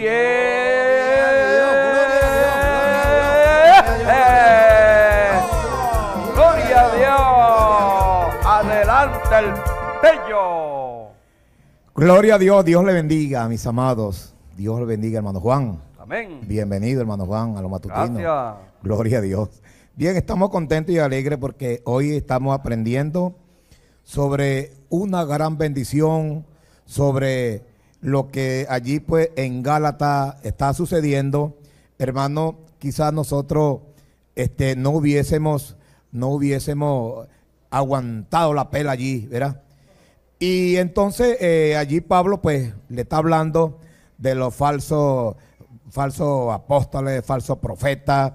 Gloria a Dios. Adelante el sello. Gloria a Dios, Dios le bendiga, a mis amados. Dios le bendiga, hermano Juan. Amén. Bienvenido, hermano Juan, a lo matutino, Gloria a Dios. Bien, estamos contentos y alegres porque hoy estamos aprendiendo sobre una gran bendición, sobre lo que allí pues en Gálata está sucediendo. Hermano, quizás nosotros este, no hubiésemos, no hubiésemos aguantado la pela allí, ¿verdad? Y entonces eh, allí Pablo pues le está hablando de los falsos, falsos apóstoles, falsos profetas.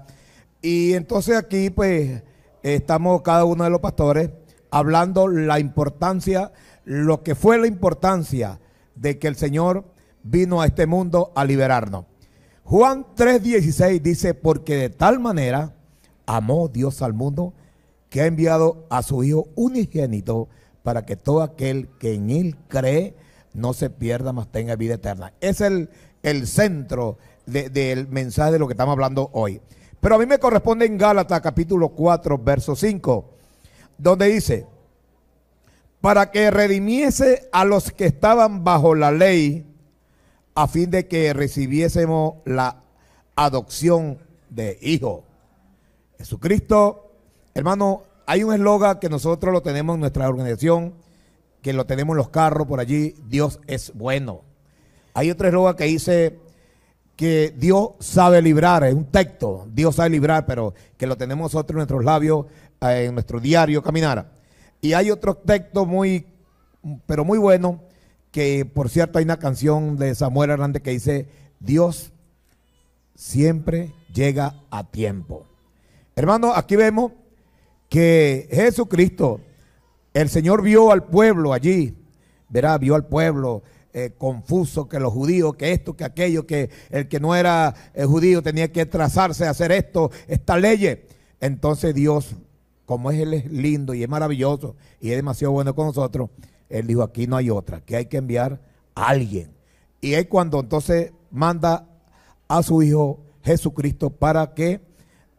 Y entonces aquí pues estamos cada uno de los pastores hablando la importancia, lo que fue la importancia de que el Señor vino a este mundo a liberarnos. Juan 3:16 dice, porque de tal manera amó Dios al mundo que ha enviado a su Hijo unigénito para que todo aquel que en Él cree no se pierda, mas tenga vida eterna. Es el, el centro del mensaje de lo que estamos hablando hoy. Pero a mí me corresponde en Gálatas capítulo 4, verso 5, donde dice, para que redimiese a los que estaban bajo la ley, a fin de que recibiésemos la adopción de hijo. Jesucristo, hermano, hay un eslogan que nosotros lo tenemos en nuestra organización, que lo tenemos en los carros por allí, Dios es bueno. Hay otro eslogan que dice que Dios sabe librar, es un texto, Dios sabe librar, pero que lo tenemos nosotros en nuestros labios, eh, en nuestro diario caminar. Y hay otro texto muy, pero muy bueno, que por cierto hay una canción de Samuel Hernández que dice, Dios siempre llega a tiempo. Hermano, aquí vemos que Jesucristo, el Señor vio al pueblo allí, verá, vio al pueblo eh, confuso, que los judíos, que esto, que aquello, que el que no era eh, judío tenía que trazarse a hacer esto, esta ley. Entonces Dios, como es Él es lindo y es maravilloso y es demasiado bueno con nosotros, Él dijo, aquí no hay otra, que hay que enviar a alguien. Y es cuando entonces manda a su Hijo Jesucristo para que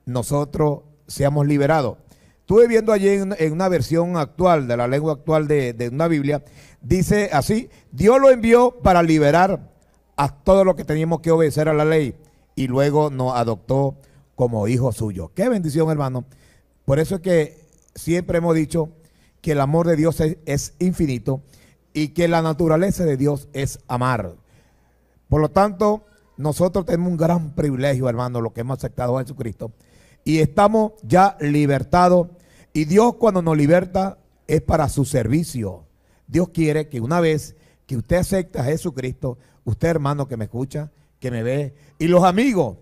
nosotros seamos liberados. Estuve viendo allí en, una versión actual, de la lengua actual de, una Biblia, dice así, Dios lo envió para liberar a todos los que teníamos que obedecer a la ley y luego nos adoptó como hijo suyo. Qué bendición, hermano. Por eso es que siempre hemos dicho que el amor de Dios es, es infinito y que la naturaleza de Dios es amar. Por lo tanto, nosotros tenemos un gran privilegio, hermano, lo que hemos aceptado a Jesucristo y estamos ya libertados. Y Dios cuando nos liberta es para su servicio. Dios quiere que una vez que usted acepta a Jesucristo, usted hermano que me escucha, que me ve, y los amigos,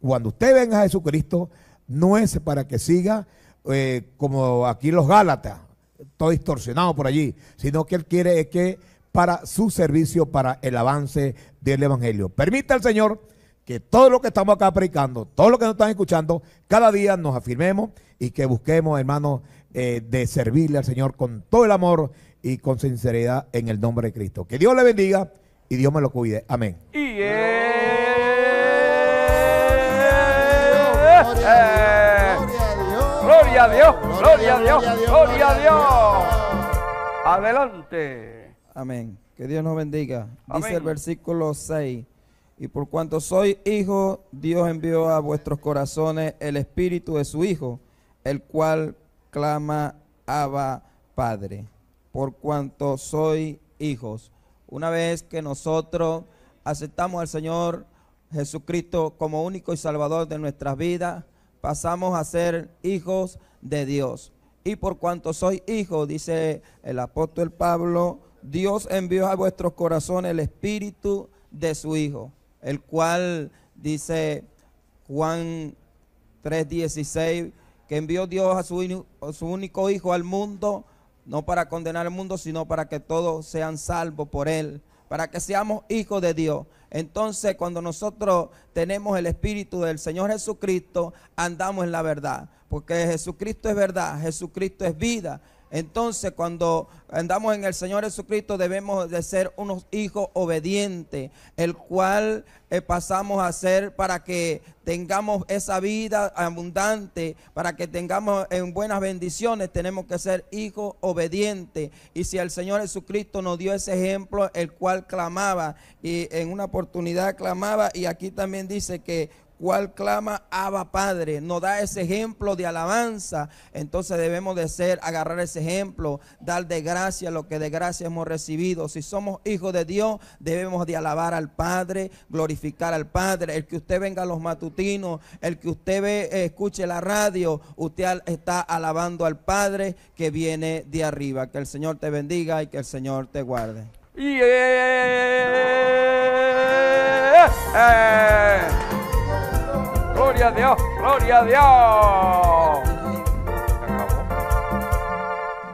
cuando usted venga a Jesucristo, no es para que siga eh, como aquí los Gálatas, todo distorsionado por allí, sino que Él quiere es que para su servicio, para el avance del Evangelio. Permita al Señor que todo lo que estamos acá predicando, todo lo que nos están escuchando, cada día nos afirmemos y que busquemos, hermanos, eh, de servirle al Señor con todo el amor y con sinceridad en el nombre de Cristo. Que Dios le bendiga y Dios me lo cuide. Amén. Y Gloria a Dios, gloria a Dios, gloria a Dios. Adelante. Amén. Que Dios nos bendiga. Dice el versículo 6. Y por cuanto soy hijo, Dios envió a vuestros corazones el espíritu de su Hijo, el cual clama Abba Padre. Por cuanto soy hijos. Una vez que nosotros aceptamos al Señor Jesucristo como único y salvador de nuestras vidas, pasamos a ser hijos de Dios. Y por cuanto soy hijo, dice el apóstol Pablo, Dios envió a vuestros corazones el espíritu de su Hijo el cual dice Juan 3:16, que envió Dios a su, a su, único Hijo al mundo, no para condenar al mundo, sino para que todos sean salvos por Él, para que seamos hijos de Dios. Entonces, cuando nosotros tenemos el Espíritu del Señor Jesucristo, andamos en la verdad, porque Jesucristo es verdad, Jesucristo es vida, entonces, cuando andamos en el Señor Jesucristo, debemos de ser unos hijos obedientes, el cual eh, pasamos a ser para que tengamos esa vida abundante, para que tengamos en buenas bendiciones, tenemos que ser hijos obedientes. Y si el Señor Jesucristo nos dio ese ejemplo, el cual clamaba, y en una oportunidad clamaba, y aquí también dice que cual clama Abba Padre, nos da ese ejemplo de alabanza. Entonces debemos de ser, agarrar ese ejemplo, dar de gracia lo que de gracia hemos recibido. Si somos hijos de Dios, debemos de alabar al Padre, glorificar al Padre. El que usted venga a los matutinos, el que usted ve, escuche la radio, usted está alabando al Padre que viene de arriba. Que el Señor te bendiga y que el Señor te guarde. Gloria a Dios, gloria a Dios.